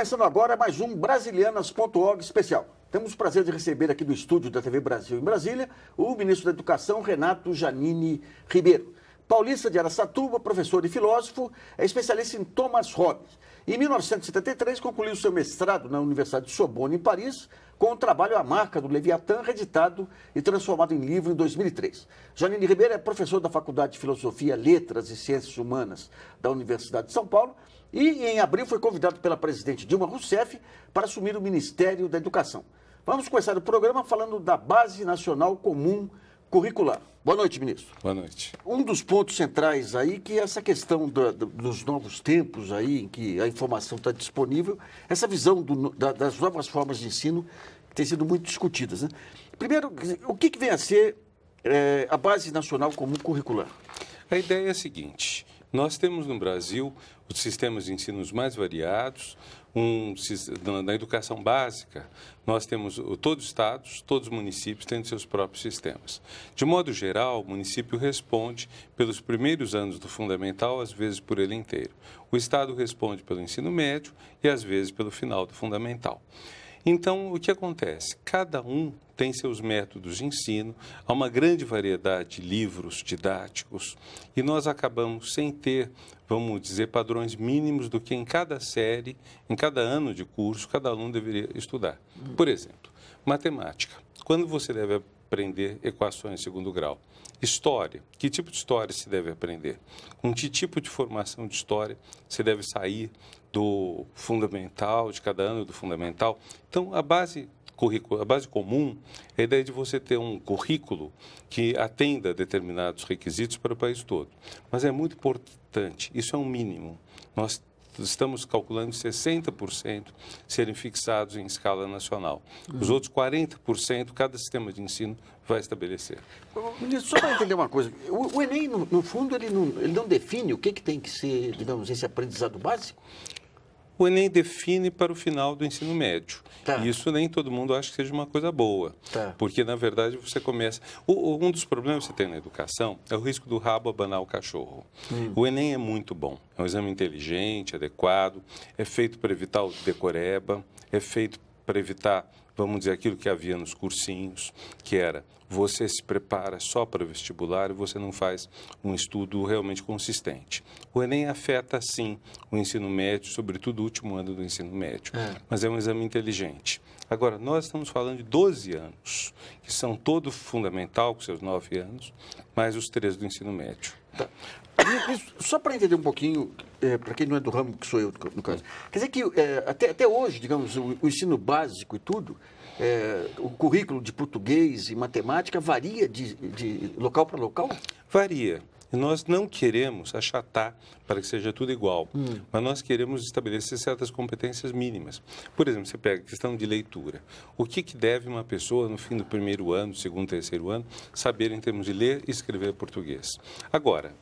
começando agora mais um Brasilianas.org especial. Temos o prazer de receber aqui do estúdio da TV Brasil em Brasília o ministro da Educação, Renato Janine Ribeiro. Paulista de Aracatuba, professor e filósofo, é especialista em Thomas Hobbes. Em 1973, concluiu seu mestrado na Universidade de Sorbonne, em Paris, com o trabalho A Marca do Leviatã, reeditado e transformado em livro em 2003. Janine Ribeiro é professor da Faculdade de Filosofia, Letras e Ciências Humanas da Universidade de São Paulo e em abril foi convidado pela presidente Dilma Rousseff para assumir o Ministério da Educação. Vamos começar o programa falando da Base Nacional Comum Curricular. Boa noite, ministro. Boa noite. Um dos pontos centrais aí que é essa questão da, dos novos tempos aí em que a informação está disponível, essa visão do, da, das novas formas de ensino que tem sido muito discutidas. Né? Primeiro, o que, que vem a ser é, a Base Nacional Comum Curricular? A ideia é a seguinte: nós temos no Brasil os sistemas de ensinos mais variados, um, na educação básica, nós temos todos os estados, todos os municípios têm seus próprios sistemas. De modo geral, o município responde pelos primeiros anos do fundamental, às vezes por ele inteiro. O estado responde pelo ensino médio e às vezes pelo final do fundamental. Então, o que acontece? Cada um tem seus métodos de ensino, há uma grande variedade de livros didáticos e nós acabamos sem ter, vamos dizer, padrões mínimos do que em cada série, em cada ano de curso, cada aluno deveria estudar. Por exemplo, matemática. Quando você deve aprender equações de segundo grau. História. Que tipo de história se deve aprender? Com que tipo de formação de história se deve sair do fundamental, de cada ano do fundamental? Então, a base a base comum é a ideia de você ter um currículo que atenda determinados requisitos para o país todo. Mas é muito importante, isso é um mínimo. Nós estamos calculando 60% serem fixados em escala nacional. Os uhum. outros 40% cada sistema de ensino vai estabelecer. Ministro, só para entender uma coisa, o, o Enem, no, no fundo, ele não, ele não, define o que, que tem que ser, digamos, esse aprendizado básico? o Enem define para o final do ensino médio. Tá. Isso nem todo mundo acha que seja uma coisa boa, tá. porque na verdade você começa. O, um dos problemas que você tem na educação é o risco do rabo abanar o cachorro. Hum. O Enem é muito bom, é um exame inteligente, adequado, é feito para evitar o decoreba, é feito para evitar vamos dizer, aquilo que havia nos cursinhos, que era você se prepara só para o vestibular e você não faz um estudo realmente consistente. O Enem afeta, sim, o ensino médio, sobretudo o último ano do ensino médio, é. mas é um exame inteligente. Agora, nós estamos falando de 12 anos, que são todo fundamental, com seus 9 anos, mais os três do ensino médio. Tá. Isso, só para entender um pouquinho, é, para quem não é do ramo, que sou eu, no caso. Quer dizer que é, até, até hoje, digamos, o, o ensino básico e tudo, é, o currículo de português e matemática varia de, de local para local? Varia. Nós não queremos achatar para que seja tudo igual, hum. mas nós queremos estabelecer certas competências mínimas. Por exemplo, você pega a questão de leitura. O que, que deve uma pessoa, no fim do primeiro ano, segundo, terceiro ano, saber em termos de ler e escrever português? Agora,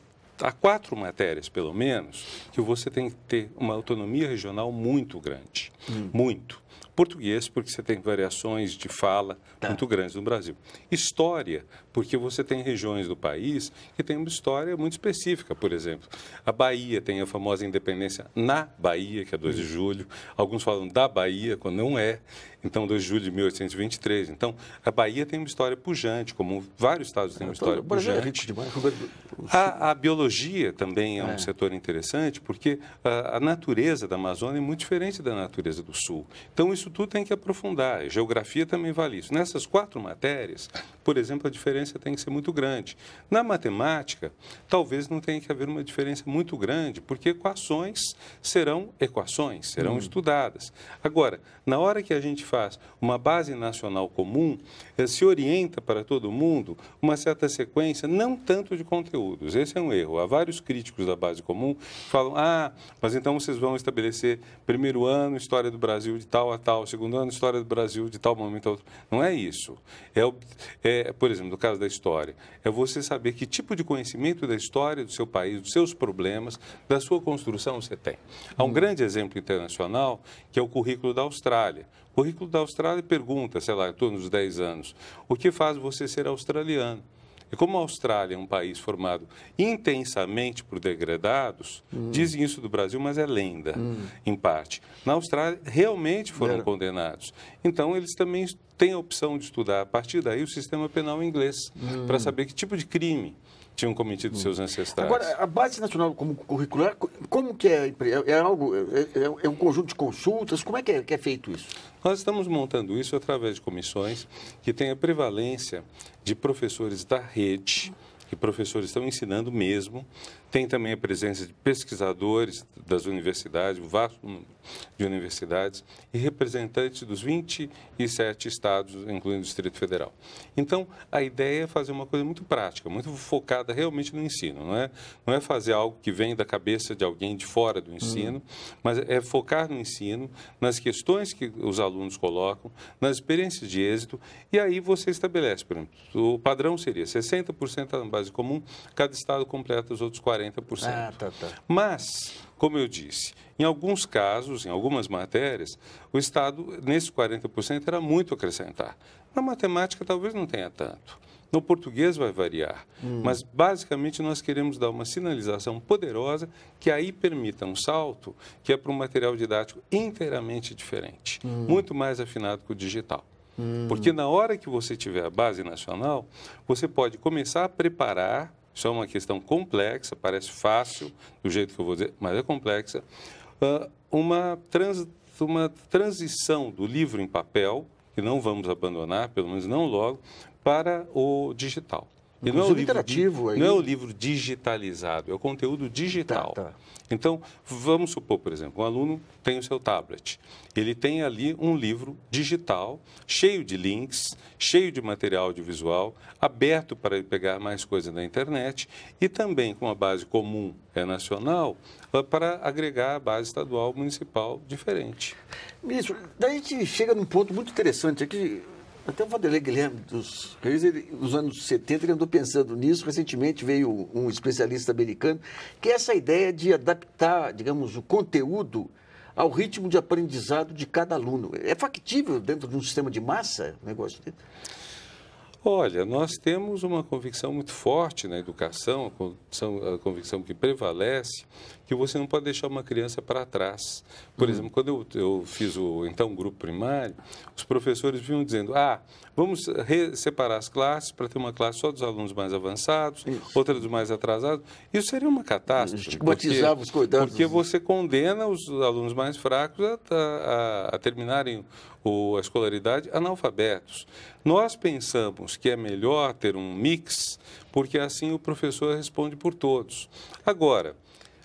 há quatro matérias, pelo menos, que você tem que ter uma autonomia regional muito grande. Hum. Muito. Português, porque você tem variações de fala tá. muito grandes no Brasil. História, porque você tem regiões do país que têm uma história muito específica, por exemplo. A Bahia tem a famosa independência na Bahia, que é 2 de hum. julho. Alguns falam da Bahia, quando não é. Então, 2 de julho de 1823. Então, a Bahia tem uma história pujante, como vários estados têm uma é, história é pujante. A, a biologia também é um é. setor interessante, porque a, a natureza da Amazônia é muito diferente da natureza do Sul. Então, isso tudo tem que aprofundar. A geografia também vale isso. Nessas quatro matérias, por exemplo, a diferença diferença tem que ser muito grande. Na matemática, talvez não tenha que haver uma diferença muito grande, porque equações serão equações, serão hum. estudadas. Agora, na hora que a gente faz uma base nacional comum, eh, se orienta para todo mundo uma certa sequência, não tanto de conteúdos. Esse é um erro. Há vários críticos da base comum que falam: ah, mas então vocês vão estabelecer primeiro ano história do Brasil de tal a tal, segundo ano história do Brasil de tal momento a outro. Não é isso. É, é por exemplo, no caso caso da história, é você saber que tipo de conhecimento da história do seu país, dos seus problemas, da sua construção você tem. Há um hum. grande exemplo internacional que é o currículo da Austrália. O currículo da Austrália pergunta, sei lá, em torno dos 10 anos, o que faz você ser australiano? E é como a Austrália é um país formado intensamente por degradados, hum. dizem isso do Brasil, mas é lenda, hum. em parte. Na Austrália, realmente foram Era. condenados. Então, eles também têm a opção de estudar, a partir daí, o sistema penal inglês, hum. para saber que tipo de crime tinham cometido hum. seus ancestrais. Agora, a base nacional como curricular, como que é? É, é, algo, é, é, é um conjunto de consultas? Como é que, é que é feito isso? Nós estamos montando isso através de comissões que têm a prevalência de professores da rede, que professores estão ensinando mesmo, tem também a presença de pesquisadores das universidades, um vasto número de universidades, e representantes dos 27 estados, incluindo o Distrito Federal. Então, a ideia é fazer uma coisa muito prática, muito focada realmente no ensino. Não é, não é fazer algo que vem da cabeça de alguém de fora do ensino, hum. mas é focar no ensino, nas questões que os alunos colocam, nas experiências de êxito, e aí você estabelece, por exemplo, o padrão seria 60% na base comum, cada estado completa os outros 40%. 40%. Ah, tá, tá. Mas, como eu disse, em alguns casos, em algumas matérias, o Estado, nesse 40%, era muito acrescentar. Na matemática, talvez não tenha tanto. No português vai variar, hum. mas basicamente nós queremos dar uma sinalização poderosa que aí permita um salto que é para um material didático inteiramente diferente, hum. muito mais afinado que o digital. Hum. Porque na hora que você tiver a base nacional, você pode começar a preparar isso é uma questão complexa, parece fácil do jeito que eu vou dizer, mas é complexa. Uh, uma, trans, uma transição do livro em papel, que não vamos abandonar, pelo menos não logo, para o digital não é, o livro, interativo aí. não é o livro digitalizado, é o conteúdo digital. Tá, tá. Então, vamos supor, por exemplo, um aluno tem o seu tablet. Ele tem ali um livro digital, cheio de links, cheio de material audiovisual, aberto para ele pegar mais coisa na internet e também com uma base comum é nacional, eh, para agregar a base estadual municipal diferente. Ministro, daí a gente chega num ponto muito interessante aqui. É até o Vanderlei Guilherme dos Reis, ele, nos anos 70, ele andou pensando nisso. Recentemente veio um especialista americano, que é essa ideia de adaptar, digamos, o conteúdo ao ritmo de aprendizado de cada aluno. É factível dentro de um sistema de massa um negócio Olha, nós temos uma convicção muito forte na educação, a convicção, que prevalece, que você não pode deixar uma criança para trás. Por uhum. exemplo, quando eu, eu fiz o então grupo primário, os professores vinham dizendo: ah, Vamos separar as classes para ter uma classe só dos alunos mais avançados, Isso. outra dos mais atrasados. Isso seria uma catástrofe. Estigmatizava os cuidados. Porque você condena os alunos mais fracos a, a, a terminarem o, a escolaridade analfabetos. Nós pensamos que é melhor ter um mix, porque assim o professor responde por todos. Agora,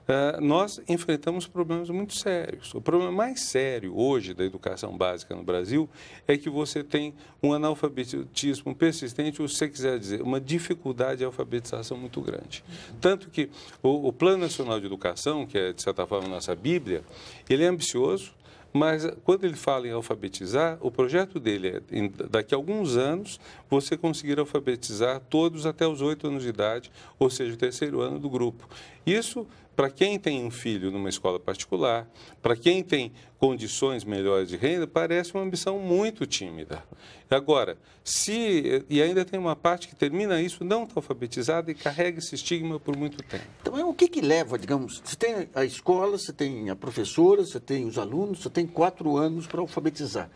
ah, nós enfrentamos problemas muito sérios. O problema mais sério hoje da educação básica no Brasil é que você tem um analfabetismo persistente, ou se quiser dizer, uma dificuldade de alfabetização muito grande. Tanto que o, o Plano Nacional de Educação, que é, de certa forma, nossa Bíblia, ele é ambicioso, mas quando ele fala em alfabetizar, o projeto dele é, em, daqui a alguns anos, você conseguir alfabetizar todos até os oito anos de idade, ou seja, o terceiro ano do grupo. Isso para quem tem um filho numa escola particular, para quem tem condições melhores de renda, parece uma ambição muito tímida. Agora, se. E ainda tem uma parte que termina isso não está alfabetizada e carrega esse estigma por muito tempo. Então, é o que, que leva, digamos, você tem a escola, você tem a professora, você tem os alunos, você tem quatro anos para alfabetizar.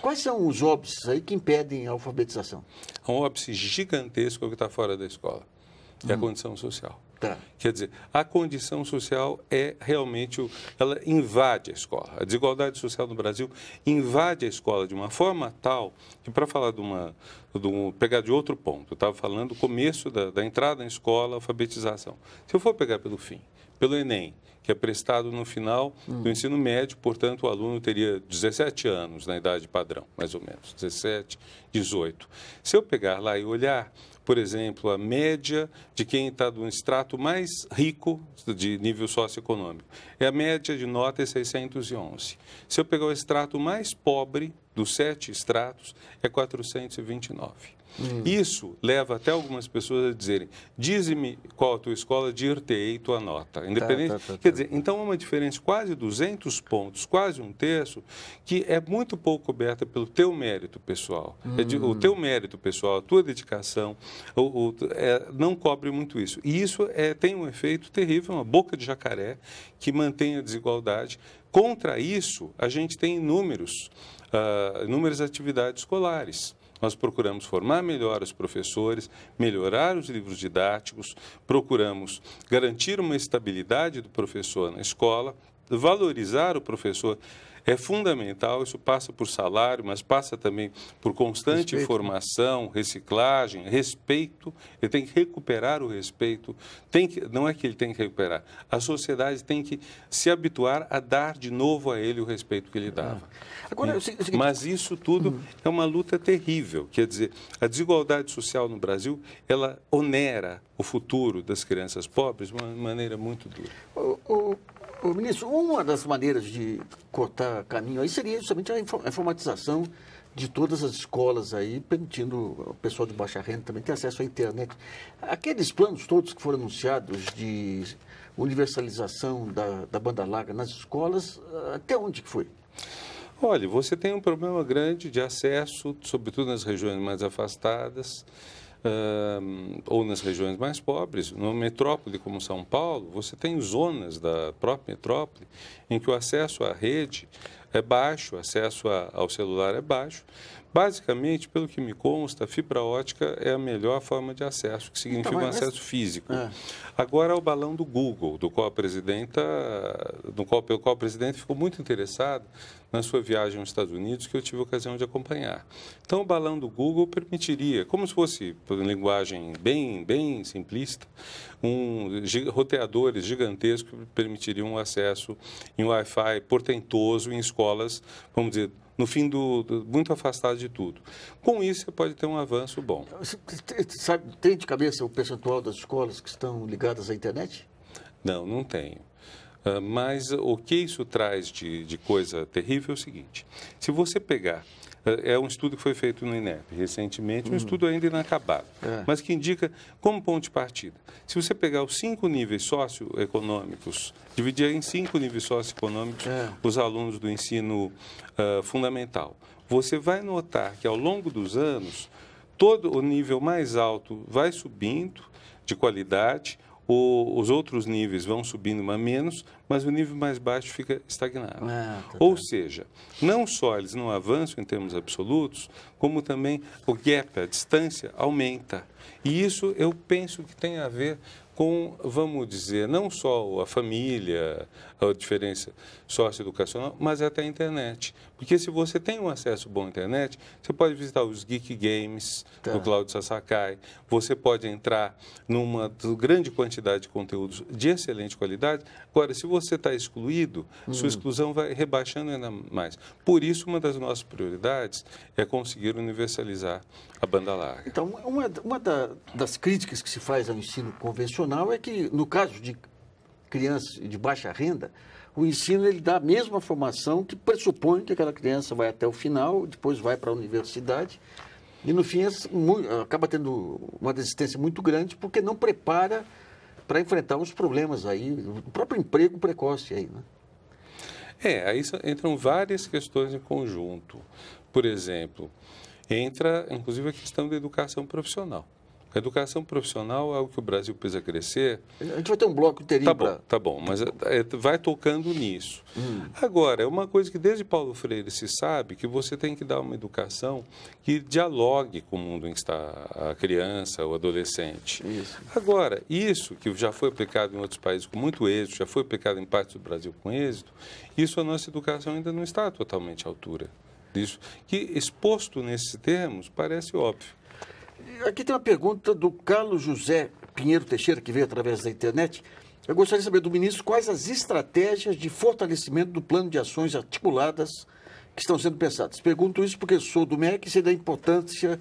Quais são os óbices aí que impedem a alfabetização? É um óbice gigantesco que está fora da escola, que é a hum. condição social. Tá. Quer dizer, a condição social é realmente, o, ela invade a escola. A desigualdade social no Brasil invade a escola de uma forma tal que, para falar de uma, de um, pegar de outro ponto, eu estava falando do começo da, da entrada na escola, alfabetização. Se eu for pegar pelo fim, pelo Enem, que é prestado no final hum. do ensino médio, portanto, o aluno teria 17 anos na idade padrão, mais ou menos, 17, 18. Se eu pegar lá e olhar, por exemplo, a média de quem está no extrato mais rico de nível socioeconômico. É a média de nota é 611. Se eu pegar o extrato mais pobre dos sete extratos, é 429. Hum. Isso leva até algumas pessoas a dizerem: dize-me qual a tua escola, dir-te-ei tua nota. Tá, Independente. Tá, tá, tá, Quer dizer, então é uma diferença quase 200 pontos, quase um terço, que é muito pouco coberta pelo teu mérito pessoal. Hum. É de, o hum. teu mérito pessoal, a tua dedicação, o, o, é, não cobre muito isso. E isso é, tem um efeito terrível, uma boca de jacaré que mantém a desigualdade. Contra isso, a gente tem inúmeros, uh, inúmeras atividades escolares. Nós procuramos formar melhor os professores, melhorar os livros didáticos, procuramos garantir uma estabilidade do professor na escola, valorizar o professor é fundamental, isso passa por salário, mas passa também por constante respeito. Né? formação, reciclagem, respeito. Ele tem que recuperar o respeito. Tem que, não é que ele tem que recuperar. A sociedade tem que se habituar a dar de novo a ele o respeito que ele dava. É. Agora, Mas isso tudo hum. é uma luta terrível. Quer dizer, a desigualdade social no Brasil, ela onera o futuro das crianças pobres de uma maneira muito dura. O, o, o ministro, uma das maneiras de cortar caminho aí seria justamente a informatização de todas as escolas aí, permitindo o pessoal de baixa renda também ter acesso à internet. Aqueles planos todos que foram anunciados de universalização da, da banda larga nas escolas, até onde que foi? Olha, você tem um problema grande de acesso, sobretudo nas regiões mais afastadas uh, ou nas regiões mais pobres. Numa metrópole como São Paulo, você tem zonas da própria metrópole em que o acesso à rede é baixo, o acesso a, ao celular é baixo. Basicamente, pelo que me consta, a fibra ótica é a melhor forma de acesso, que significa então, um acesso físico. É. Agora, o balão do Google, do qual a presidenta, do qual, pelo qual a presidente ficou muito interessado na sua viagem aos Estados Unidos, que eu tive a ocasião de acompanhar. Então, o balão do Google permitiria, como se fosse, por linguagem bem, bem simplista, um, roteadores gigantescos que permitiriam um acesso em Wi-Fi portentoso em escolas, vamos dizer, no fim do, do, muito afastado de tudo. Com isso, você pode ter um avanço bom. Sabe, tem de cabeça o percentual das escolas que estão ligadas à internet? Não, não tenho. Ah, mas o que isso traz de, de coisa terrível é o seguinte: se você pegar é, é um estudo que foi feito no INEP recentemente, um hum. estudo ainda inacabado, é. mas que indica como ponto de partida. Se você pegar os cinco níveis socioeconômicos, dividir em cinco níveis socioeconômicos é. os alunos do ensino uh, fundamental, você vai notar que ao longo dos anos, todo o nível mais alto vai subindo de qualidade, o, os outros níveis vão subindo mais menos, mas o nível mais baixo fica estagnado. Ah, tá, tá. Ou bem. seja, não só eles não avançam em termos absolutos, como também o gap, a distância, aumenta. E isso eu penso que tem a ver com, vamos dizer, não só a família, a diferença socioeducacional, mas até a internet. Porque se você tem um acesso bom à internet, você pode visitar os Geek Games tá. do Cláudio Sasakai, você pode entrar numa grande quantidade de conteúdos de excelente qualidade. Agora, se você está excluído, hum. sua exclusão vai rebaixando ainda mais. Por isso, uma das nossas prioridades é conseguir universalizar a banda larga. Então, uma, uma da, das críticas que se faz ao ensino convencional é que, no caso de crianças de baixa renda, o ensino ele dá a mesma formação que pressupõe que aquela criança vai até o final, depois vai para a universidade e no fim acaba tendo uma desistência muito grande porque não prepara para enfrentar uns problemas aí, o próprio emprego precoce aí, né? É, aí entram várias questões em conjunto. Por exemplo, entra inclusive a questão da educação profissional. A educação profissional é algo que o Brasil precisa crescer. A gente vai ter um bloco inteiro. Tá bom, pra... tá bom, mas é, é, vai tocando nisso. Hum. Agora, é uma coisa que desde Paulo Freire se sabe que você tem que dar uma educação que dialogue com o mundo em que está a criança o adolescente. Isso. Agora, isso que já foi aplicado em outros países com muito êxito, já foi aplicado em partes do Brasil com êxito, isso a nossa educação ainda não está totalmente à altura disso. Que exposto nesses termos parece óbvio. Aqui tem uma pergunta do Carlos José Pinheiro Teixeira, que veio através da internet. Eu gostaria de saber do ministro quais as estratégias de fortalecimento do plano de ações articuladas que estão sendo pensadas. Pergunto isso porque sou do MEC e sei da importância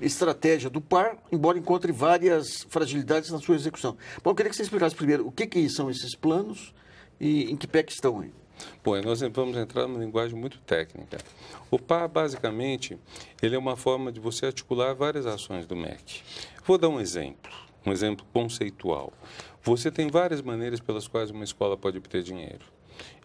estratégia do PAR, embora encontre várias fragilidades na sua execução. Bom, eu queria que você explicasse primeiro o que, que são esses planos e em que pé que estão aí. Bom, nós vamos entrar numa linguagem muito técnica. O PAR, basicamente, ele é uma forma de você articular várias ações do MEC. Vou dar um exemplo, um exemplo conceitual. Você tem várias maneiras pelas quais uma escola pode obter dinheiro.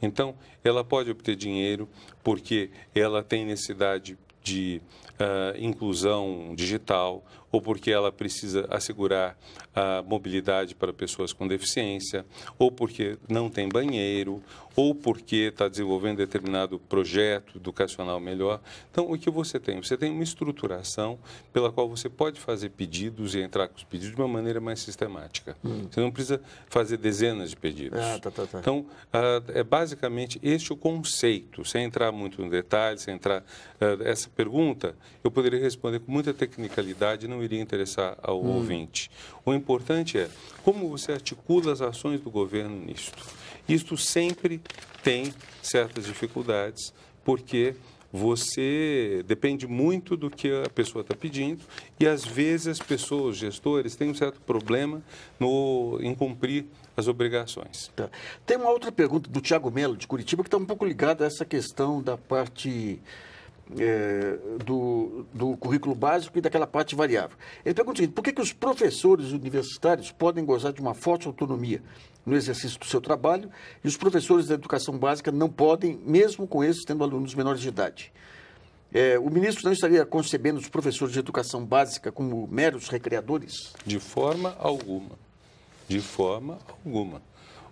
Então, ela pode obter dinheiro porque ela tem necessidade de uh, inclusão digital ou porque ela precisa assegurar a mobilidade para pessoas com deficiência, ou porque não tem banheiro, ou porque está desenvolvendo determinado projeto educacional melhor. Então, o que você tem? Você tem uma estruturação pela qual você pode fazer pedidos e entrar com os pedidos de uma maneira mais sistemática. Hum. Você não precisa fazer dezenas de pedidos. Ah, tá, tá, tá. Então, ah, é basicamente este o conceito, sem entrar muito no detalhe, sem entrar... Ah, essa pergunta eu poderia responder com muita tecnicalidade, não iria interessar ao hum. ouvinte. O importante é como você articula as ações do governo nisto. Isto sempre tem certas dificuldades, porque você depende muito do que a pessoa está pedindo e às vezes as pessoas, gestores, têm um certo problema no, em cumprir as obrigações. Tá. Tem uma outra pergunta do Tiago Melo, de Curitiba, que está um pouco ligada a essa questão da parte é, do, do currículo básico e daquela parte variável. Ele pergunta o seguinte: por que, que os professores universitários podem gozar de uma forte autonomia no exercício do seu trabalho e os professores da educação básica não podem, mesmo com esses tendo alunos menores de idade? É, o ministro não estaria concebendo os professores de educação básica como meros recreadores? De forma alguma. De forma alguma.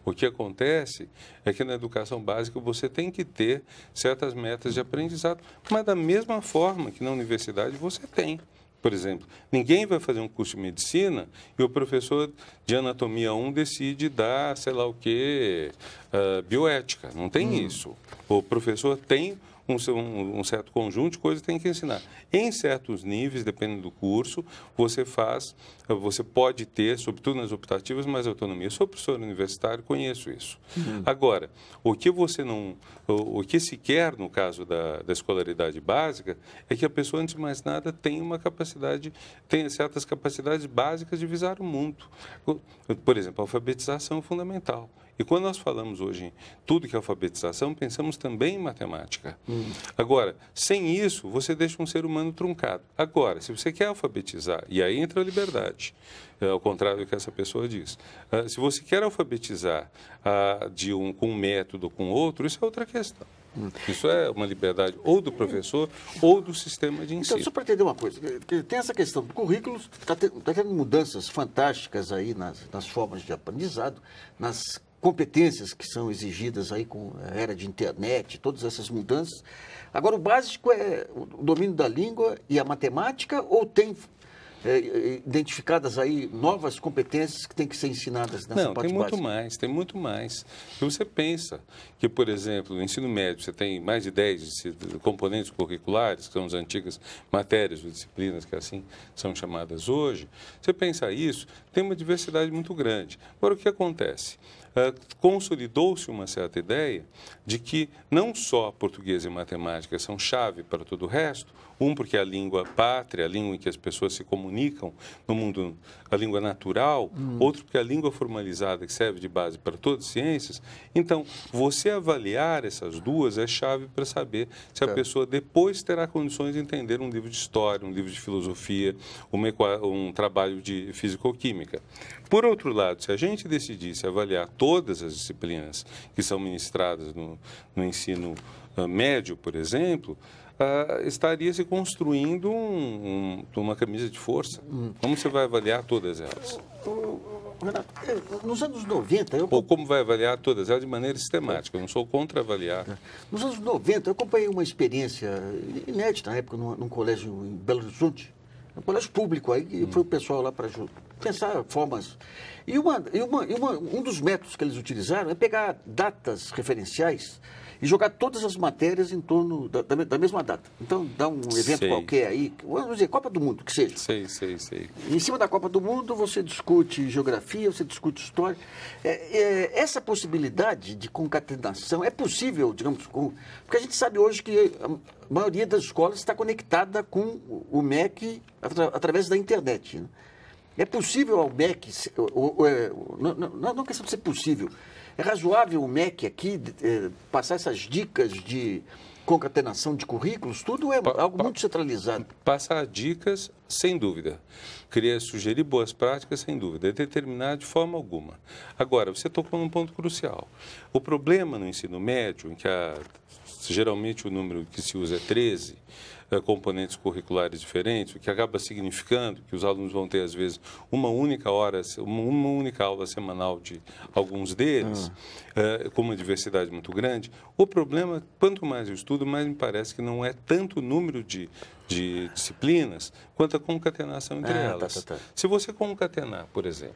O que acontece é que na educação básica você tem que ter certas metas de aprendizado, mas da mesma forma que na universidade você tem. Por exemplo, ninguém vai fazer um curso de medicina e o professor de anatomia 1 decide dar, sei lá o que, uh, ah, bioética. Não tem hum. isso. O professor tem um, um, certo conjunto de coisas que tem que ensinar. Em certos níveis, dependendo do curso, você faz, você pode ter, sobretudo nas optativas, mais autonomia. Eu sou professor universitário, conheço isso. Uhum. Agora, o que você não, o, o, que se quer no caso da, da escolaridade básica é que a pessoa, antes de mais nada, tenha uma capacidade, tem certas capacidades básicas de visar o mundo. Por exemplo, a alfabetização é fundamental. E quando nós falamos hoje em tudo que é alfabetização, pensamos também em matemática. Hum. Agora, sem isso, você deixa um ser humano truncado. Agora, se você quer alfabetizar, e aí entra a liberdade, é, ao contrário do que essa pessoa diz. Ah, se você quer alfabetizar ah, de um, com um método ou com outro, isso é outra questão. Hum. Isso é uma liberdade ou do professor ou do sistema de então, ensino. Então, só para entender uma coisa, tem essa questão do currículo, está tá tendo mudanças fantásticas aí nas, nas formas de aprendizado, nas competências que são exigidas aí com a era de internet, todas essas mudanças. Agora, o básico é o domínio da língua e a matemática ou tem é, é, identificadas aí novas competências que têm que ser ensinadas nessa Não, parte tem muito mais, tem muito mais. Se você pensa que, por exemplo, no ensino médio você tem mais de 10 componentes curriculares, que são as antigas matérias ou disciplinas que é assim são chamadas hoje, você pensa isso, tem uma diversidade muito grande. Agora, o que acontece? Ah, consolidou-se uma certa ideia de que não só português e matemática são chave para todo o resto, um, porque é a língua pátria, a língua em que as pessoas se comunicam no mundo, a língua natural. Hum. Outro, porque é a língua formalizada, que serve de base para todas as ciências. Então, você avaliar essas duas é chave para saber se a é. pessoa depois terá condições de entender um livro de história, um livro de filosofia, uma, um trabalho de físico-química. Por outro lado, se a gente decidisse avaliar todas as disciplinas que são ministradas no, no ensino ah, médio, por exemplo, uh, estaria se construindo um, um, uma camisa de força. Hum. Como você vai avaliar todas elas? Renato, é, nos anos 90... Eu... Ou como vai avaliar todas elas de maneira sistemática, eu não sou contra avaliar. É. Nos anos 90, eu acompanhei uma experiência inédita, na época, num, num colégio em Belo Horizonte, um colégio público, aí hum. foi o pessoal lá para pensar formas. E, uma, e, uma, e uma, um dos métodos que eles utilizaram é pegar datas referenciais e jogar todas as matérias em torno da, da, da mesma data. Então, dá um evento sei. qualquer aí, vamos dizer, Copa do Mundo, que seja. Sei, sei, sei. Em cima da Copa do Mundo, você discute geografia, você discute história. É, é, essa possibilidade de concatenação é possível, digamos, com, porque a gente sabe hoje que a maioria das escolas está conectada com o MEC atra, através da internet. Né? É possível ao MEC, ou, ou, ou, é, não, quer é questão de ser possível, é razoável o MEC aqui é, passar essas dicas de concatenação de currículos? Tudo é pa, algo pa, muito centralizado. Passar dicas, sem dúvida. Queria sugerir boas práticas, sem dúvida. É determinar de forma alguma. Agora, você tocou num ponto crucial. O problema no ensino médio, em que a, geralmente o número que se usa é 13, eh, componentes curriculares diferentes, o que acaba significando que os alunos vão ter, às vezes, uma única hora, uma única aula semanal de alguns deles, ah. Eh, com uma diversidade muito grande. O problema, quanto mais eu estudo, mais me parece que não é tanto o número de, de disciplinas quanto a concatenação entre ah, tá, elas. Tá, tá, tá. Se você concatenar, por exemplo,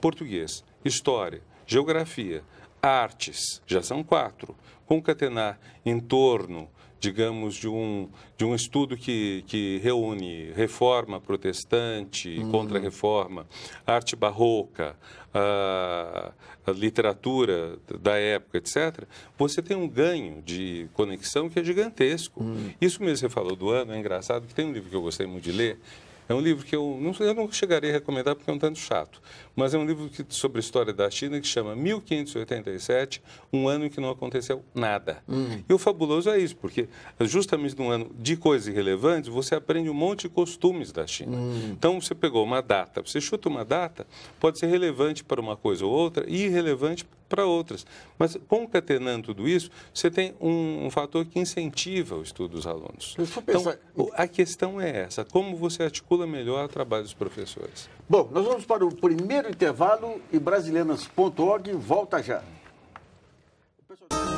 português, história, geografia, artes, já são quatro, concatenar em torno digamos, de um, de um estudo que, que reúne reforma protestante, uhum. contra-reforma, arte barroca, a, a literatura da época, etc., você tem um ganho de conexão que é gigantesco. Uhum. Isso mesmo que você falou do ano, é engraçado, que tem um livro que eu gostei muito de ler, é um livro que eu não, eu não chegarei a recomendar porque é um tanto chato, mas é um livro que, sobre a história da China que chama 1587, um ano em que não aconteceu nada. Hum. E o fabuloso é isso, porque justamente num ano de coisas irrelevantes, você aprende um monte de costumes da China. Hum. Então, você pegou uma data, você chuta uma data, pode ser relevante para uma coisa ou outra e irrelevante para outras. Mas concatenando tudo isso, você tem um, um, fator que incentiva o estudo dos alunos. Pensar... Então, a questão é essa, como você articula melhor o trabalho dos professores. Bom, nós vamos para o primeiro intervalo e brasileiras.org volta já. Pessoal...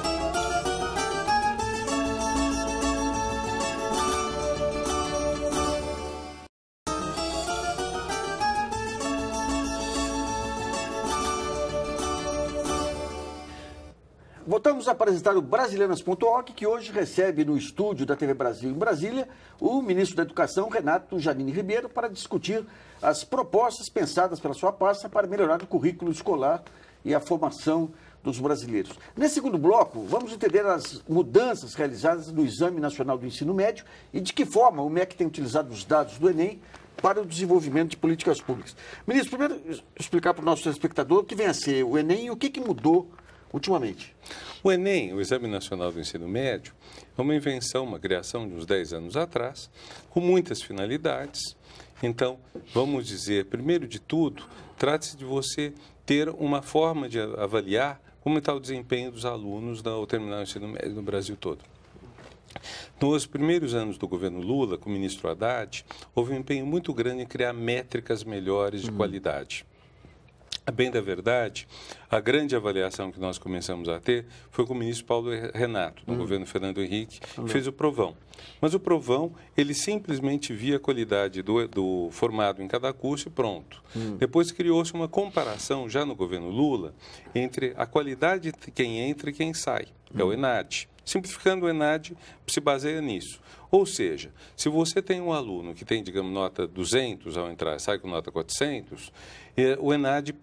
voltamos a apresentar o Brasilianas.org, que hoje recebe no estúdio da TV Brasil em Brasília o ministro da Educação, Renato Janine Ribeiro, para discutir as propostas pensadas pela sua pasta para melhorar o currículo escolar e a formação dos brasileiros. Nesse segundo bloco, vamos entender as mudanças realizadas no Exame Nacional do Ensino Médio e de que forma o MEC tem utilizado os dados do Enem para o desenvolvimento de políticas públicas. Ministro, primeiro explicar para o nosso espectador o que vem a ser o Enem e o que, que mudou ultimamente? O Enem, o Exame Nacional do Ensino Médio, é uma invenção, uma criação de uns 10 anos atrás, com muitas finalidades. Então, vamos dizer, primeiro de tudo, trata-se de você ter uma forma de avaliar como está o desempenho dos alunos ao terminar o ensino médio no Brasil todo. Nos primeiros anos do governo Lula, com o ministro Haddad, houve um empenho muito grande em criar métricas melhores de uhum. qualidade. A bem da verdade, a grande avaliação que nós começamos a ter foi com o ministro Paulo Renato, do hum. governo Fernando Henrique, que fez o provão. Mas o provão, ele simplesmente via a qualidade do, do formado em cada curso e pronto. Hum. Depois criou-se uma comparação, já no governo Lula, entre a qualidade de quem entra e quem sai. Hum. É o hum. ENAD. Simplificando o ENAD, se baseia nisso. Ou seja, se você tem um aluno que tem, digamos, nota 200 ao entrar sai com nota 400, é, o ENAD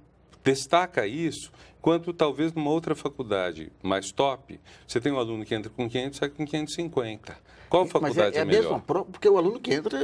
Destaca isso, quanto talvez numa outra faculdade mais top, você tem um aluno que entra com 500, sai com 550. Qual é- faculdade é, é, a melhor? mesma prova, porque o aluno que entra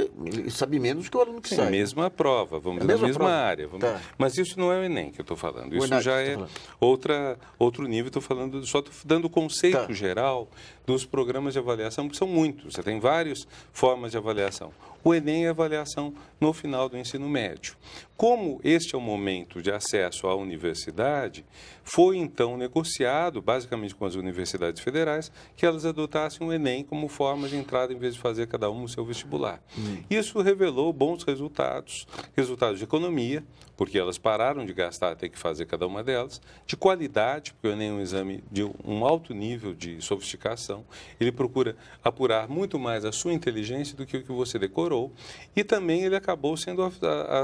sabe menos que o aluno que Sim, sai. É a mesma prova, vamos é dizer, a mesma, área. Vamos... Tá. Mas isso não é o Enem que eu estou falando. Isso já tá é outra, outro nível, estou falando, só estou dando o conceito tá. geral dos programas de avaliação, que são muitos, você tem várias formas de avaliação. O Enem é avaliação no final do ensino médio. Como este é o momento de acesso à universidade, foi então negociado, basicamente com as universidades federais, que elas adotassem o Enem como forma de entrada em vez de fazer cada uma o seu vestibular. Hum. Isso revelou bons resultados, resultados de economia, porque elas pararam de gastar ter que fazer cada uma delas, de qualidade, porque o Enem é um exame de um alto nível de sofisticação, informação, ele procura apurar muito mais a sua inteligência do que o que você decorou, e também ele acabou sendo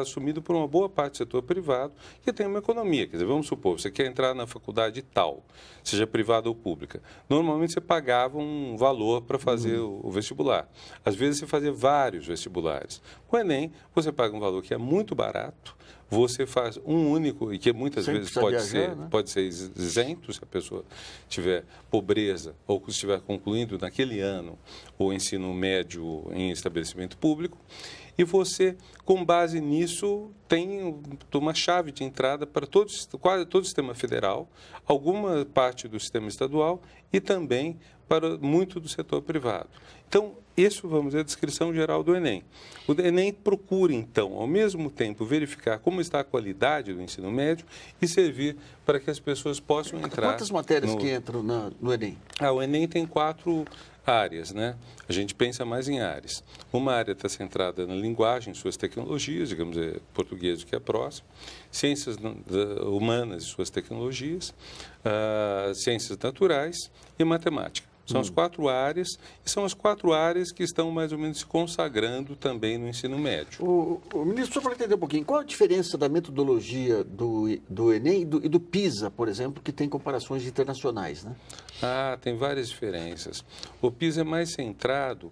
assumido por uma boa parte do setor privado, que tem uma economia. Quer dizer, vamos supor, você quer entrar na faculdade tal, seja privada ou pública. Normalmente você pagava um valor para fazer uhum. o vestibular. Às vezes você fazia vários vestibulares. Com o Enem, você paga um valor que é muito barato, você faz um único, e que muitas Sempre vezes pode, viajar, ser, né? pode ser isento se a pessoa tiver pobreza ou estiver concluindo naquele ano o ensino médio em estabelecimento público, e você, com base nisso, tem uma chave de entrada para todo, quase todo o sistema federal, alguma parte do sistema estadual e também para muito do setor privado. Então, isso, vamos dizer, a descrição geral do Enem. O Enem procura, então, ao mesmo tempo, verificar como está a qualidade do ensino médio e servir para que as pessoas possam entrar. Quantas matérias no... que entram na, no Enem? Ah, o Enem tem quatro áreas, né? A gente pensa mais em áreas. Uma área está centrada na linguagem, suas tecnologias, digamos, é português, o que é próximo, ciências humanas e suas tecnologias, uh, ciências naturais e matemática. São as hum. quatro áreas, e são as quatro áreas que estão mais ou menos se consagrando também no ensino médio. O, o ministro, só para entender um pouquinho, qual a diferença da metodologia do, do Enem e do, e do PISA, por exemplo, que tem comparações internacionais, né? Ah, tem várias diferenças. O PISA é mais centrado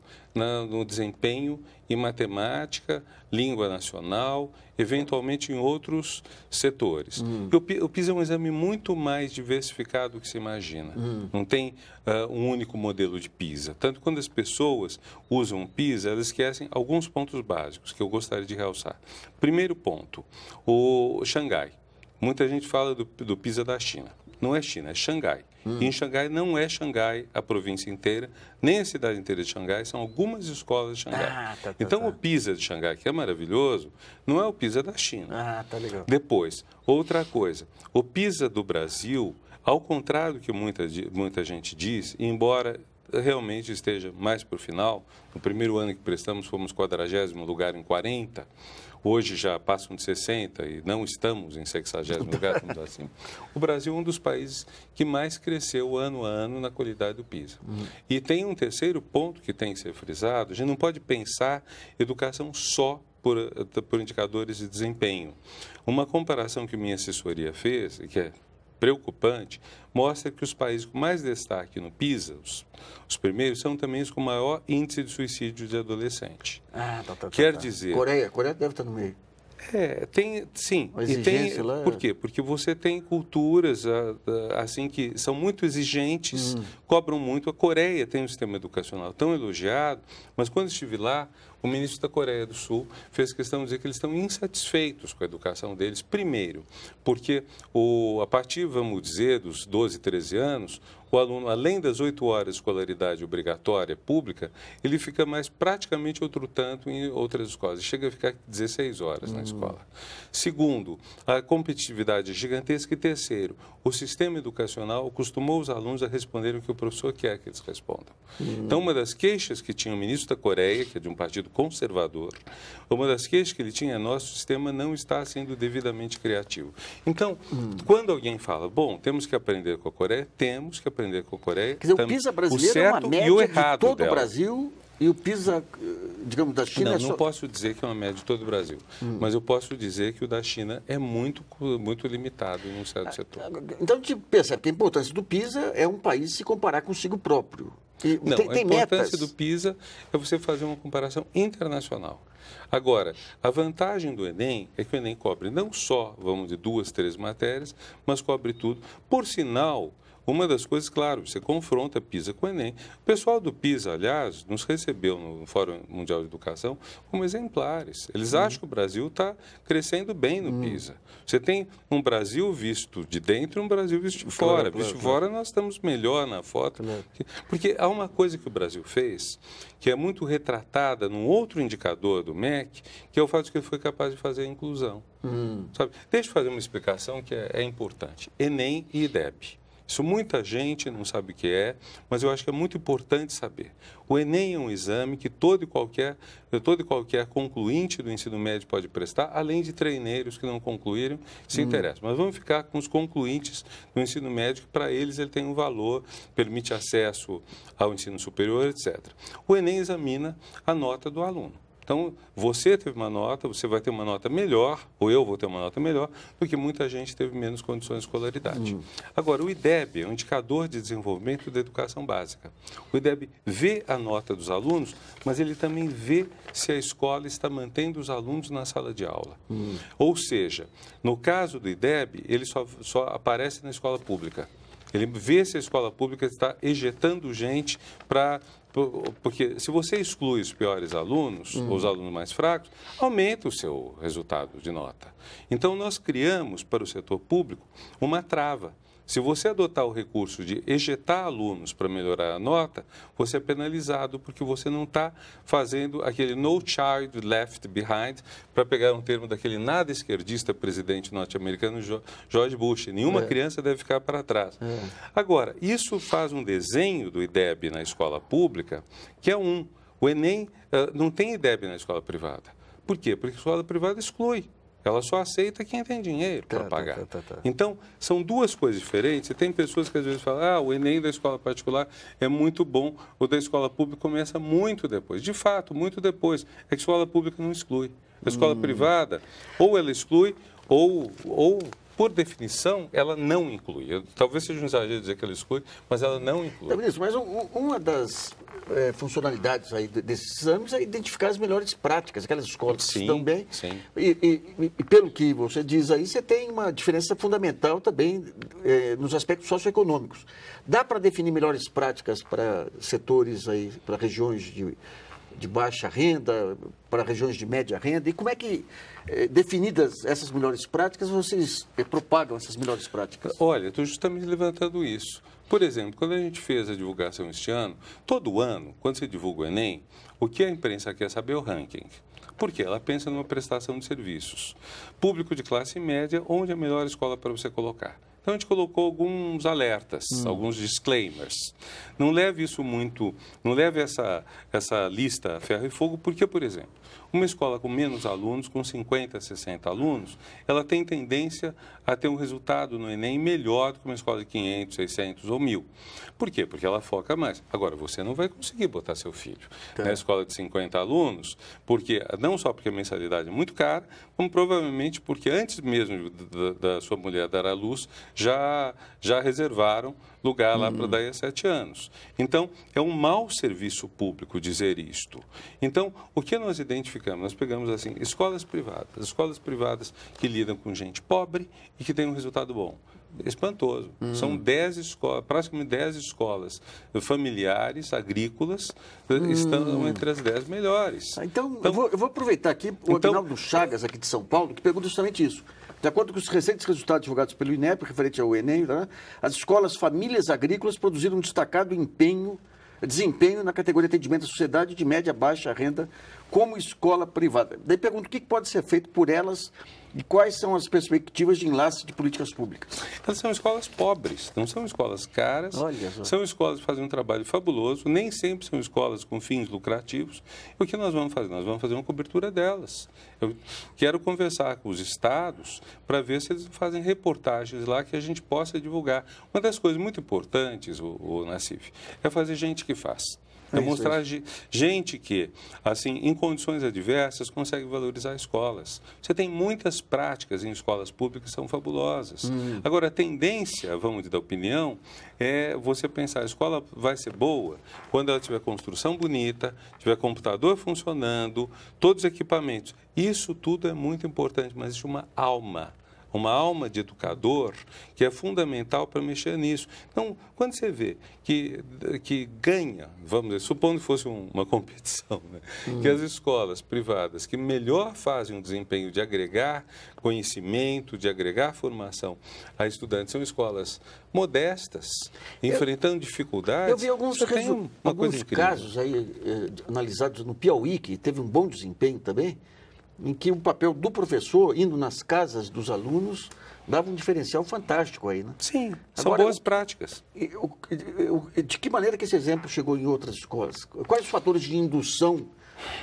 no desempenho em matemática, língua nacional, eventualmente em outros setores. Hum. O PISA é um exame muito mais diversificado do que se imagina. Hum. Não tem uh, um único modelo de PISA. Tanto quando as pessoas usam o PISA, elas esquecem alguns pontos básicos que eu gostaria de realçar. Primeiro ponto, o Xangai. Muita gente fala do, do PISA da China não é China, é Xangai. Hum. E em Xangai não é Xangai a província inteira, nem a cidade inteira de Xangai, são algumas escolas de Xangai. Ah, tá, tá, então tá. o PISA de Xangai, que é maravilhoso, não é o PISA da China. Ah, tá legal. Depois, outra coisa, o PISA do Brasil, ao contrário do que muita, muita gente diz, embora realmente esteja mais para o final, no primeiro ano que prestamos fomos 40 lugar em 40, hoje já passam de 60 e não estamos em 60 lugar, vamos assim, o Brasil é um dos países que mais cresceu ano a ano na qualidade do PISA. Uhum. E tem um terceiro ponto que tem que ser frisado, a gente não pode pensar educação só por, por indicadores de desempenho. Uma comparação que minha assessoria fez, que é preocupante, mostra que os países com mais destaque no PISA, os, os primeiros, são também os com maior índice de suicídio de adolescente. Ah, tá, tá, tá Quer tá, dizer... Coreia, Coreia deve estar no meio. É, tem, sim. E tem, lá... É Por quê? Porque você tem culturas ah, ah, assim que são muito exigentes hum cobram muito. A Coreia tem um sistema educacional tão elogiado, mas quando estive lá, o ministro da Coreia do Sul fez questão de dizer que eles estão insatisfeitos com a educação deles, primeiro, porque o, a partir, vamos dizer, dos 12, 13 anos, o aluno, além das oito horas de escolaridade obrigatória pública, ele fica mais praticamente outro tanto em outras escolas. Chega a ficar 16 horas uhum. na hum. escola. Segundo, a competitividade é gigantesca. E terceiro, o sistema educacional acostumou os alunos a responderem o que o professor quer que eles respondam. Hum. Então, uma das queixas que tinha o ministro da Coreia, que é de um partido conservador, uma das queixas que ele tinha é nosso sistema não está sendo devidamente criativo. Então, hum. quando alguém fala, bom, temos que aprender com a Coreia, temos que aprender com a Coreia. Quer dizer, o PISA brasileiro o certo é uma média e o errado de todo dela. o Brasil e o PISA, digamos, da China não, é só... Não posso dizer que é uma média de todo o Brasil, hum. mas eu posso dizer que o da China é muito, muito limitado em um certo ah, setor. Ah, então, a gente tipo, percebe que a importância do PISA é um país se comparar consigo próprio. E não, tem, tem a importância metas. do PISA é você fazer uma comparação internacional. Agora, a vantagem do Enem é que o Enem cobre não só, vamos de duas, três matérias, mas cobre tudo. Por sinal, uma das coisas, claro, você confronta PISA com o Enem. O pessoal do PISA, aliás, nos recebeu no Fórum Mundial de Educação como exemplares. Eles uhum. acham que o Brasil está crescendo bem no uhum. PISA. Você tem um Brasil visto de dentro e um Brasil visto de fora. Claro, visto de claro. fora, nós estamos melhor na foto. Porque há uma coisa que o Brasil fez que é muito retratada num outro indicador do MEC, que é o fato de que ele foi capaz de fazer a inclusão. Hum. Sabe? Deixa eu fazer uma explicação que é, é importante. Enem e IDEB. Isso muita gente não sabe o que é, mas eu acho que é muito importante saber. O Enem é um exame que todo e qualquer, todo e qualquer concluinte do ensino médio pode prestar, além de treineiros que não concluíram se hum. interessam. Mas vamos ficar com os concluintes do ensino médio, que para eles ele tem um valor, permite acesso ao ensino superior, etc. O Enem examina a nota do aluno. Então, você teve uma nota, você vai ter uma nota melhor, ou eu vou ter uma nota melhor, porque muita gente teve menos condições de escolaridade. Hum. Agora, o IDEB é um indicador de desenvolvimento da educação básica. O IDEB vê a nota dos alunos, mas ele também vê se a escola está mantendo os alunos na sala de aula. Hum. Ou seja, no caso do IDEB, ele só, só aparece na escola pública. Ele vê se a escola pública está ejetando gente para porque se você exclui os piores alunos, uhum. os alunos mais fracos, aumenta o seu resultado de nota. Então, nós criamos para o setor público uma trava. Se você adotar o recurso de ejetar alunos para melhorar a nota, você é penalizado porque você não está fazendo aquele no child left behind, para pegar um termo daquele nada esquerdista presidente norte-americano George Bush. Nenhuma é. criança deve ficar para trás. É. Agora, isso faz um desenho do IDEB na escola pública que é um. O Enem uh, não tem IDEB na escola privada. Por quê? Porque a escola privada exclui. Ela só aceita quem tem dinheiro tá, para tá, pagar. Tá, tá, tá, então, são duas coisas diferentes. E tem pessoas que às vezes falam, ah, o Enem da escola particular é muito bom, o da escola pública começa muito depois. De fato, muito depois. É que a escola pública não exclui. A escola hum. privada, ou ela exclui, ou, ou por definição, ela não inclui. Talvez seja um exagero dizer que ela exclui, mas ela não inclui. É, ministro, mas uma das é, funcionalidades aí desses exames é identificar as melhores práticas, aquelas escolas sim, que estão bem. Sim. E, e, e, pelo que você diz aí, você tem uma diferença fundamental também é, nos aspectos socioeconômicos. Dá para definir melhores práticas para setores aí, para regiões de de baixa renda, para regiões de média renda? E como é que, eh, definidas essas melhores práticas, vocês eh, propagam essas melhores práticas? Olha, estou justamente levantando isso. Por exemplo, quando a gente fez a divulgação este ano, todo ano, quando se divulga o Enem, o que a imprensa quer saber é o ranking. Porque ela pensa numa prestação de serviços. Público de classe média, onde é a melhor escola para você colocar? Então a gente colocou alguns alertas, hum. alguns disclaimers. Não leve isso muito, não leve essa, essa lista ferro e fogo, porque, por exemplo, uma escola com menos alunos, com 50, 60 alunos, ela tem tendência a ter um resultado no Enem melhor do que uma escola de 500, 600 ou 1.000. Por quê? Porque ela foca mais. Agora, você não vai conseguir botar seu filho tá. na escola de 50 alunos, porque não só porque a mensalidade é muito cara, como provavelmente porque antes mesmo da, da sua mulher dar à luz, já, já reservaram lugar lá uhum. para daí a sete anos. Então, é um mau serviço público dizer isto. Então, o que nós identificamos? Nós pegamos assim, escolas privadas, escolas privadas que lidam com gente pobre e que tem um resultado bom espantoso. Hum. São dez escolas, praticamente 10 escolas familiares, agrícolas, hum. estão entre as 10 melhores. Ah, então, então eu, vou, eu, vou, aproveitar aqui o então, Aguinaldo Chagas, aqui de São Paulo, que pergunta justamente isso. De acordo com os recentes resultados divulgados pelo INEP, referente ao Enem, né, as escolas famílias agrícolas produziram um destacado empenho, desempenho na categoria atendimento à sociedade de média baixa renda como escola privada. Daí pergunto o que pode ser feito por elas e quais são as perspectivas de enlace de políticas públicas? Elas são escolas pobres, não são escolas caras, Olha, são escolas que fazem um trabalho fabuloso, nem sempre são escolas com fins lucrativos. E o que nós vamos fazer? Nós vamos fazer uma cobertura delas. Eu quero conversar com os estados para ver se eles fazem reportagens lá que a gente possa divulgar. Uma das coisas muito importantes, o, o Nassif, é fazer gente que faz. É, mostrar isso. gente que, assim, em condições adversas, consegue valorizar escolas. Você tem muitas práticas em escolas públicas que são fabulosas. Hum. Agora, a tendência, vamos da opinião, é você pensar, a escola vai ser boa quando ela tiver construção bonita, tiver computador funcionando, todos os equipamentos. Isso tudo é muito importante, mas existe uma alma uma alma de educador que é fundamental para mexer nisso. Então, quando você vê que, que ganha, vamos dizer, supondo que fosse uma competição, né? uhum. que as escolas privadas que melhor fazem o desempenho de agregar conhecimento, de agregar formação a estudantes, são escolas modestas, enfrentando eu, dificuldades. Eu vi alguns, resu... alguns casos aí, eh, analisados no Piauí, que teve um bom desempenho também em que o papel do professor, indo nas casas dos alunos, dava um diferencial fantástico aí, né? Sim, são Agora, boas práticas. De que maneira que esse exemplo chegou em outras escolas? Quais os fatores de indução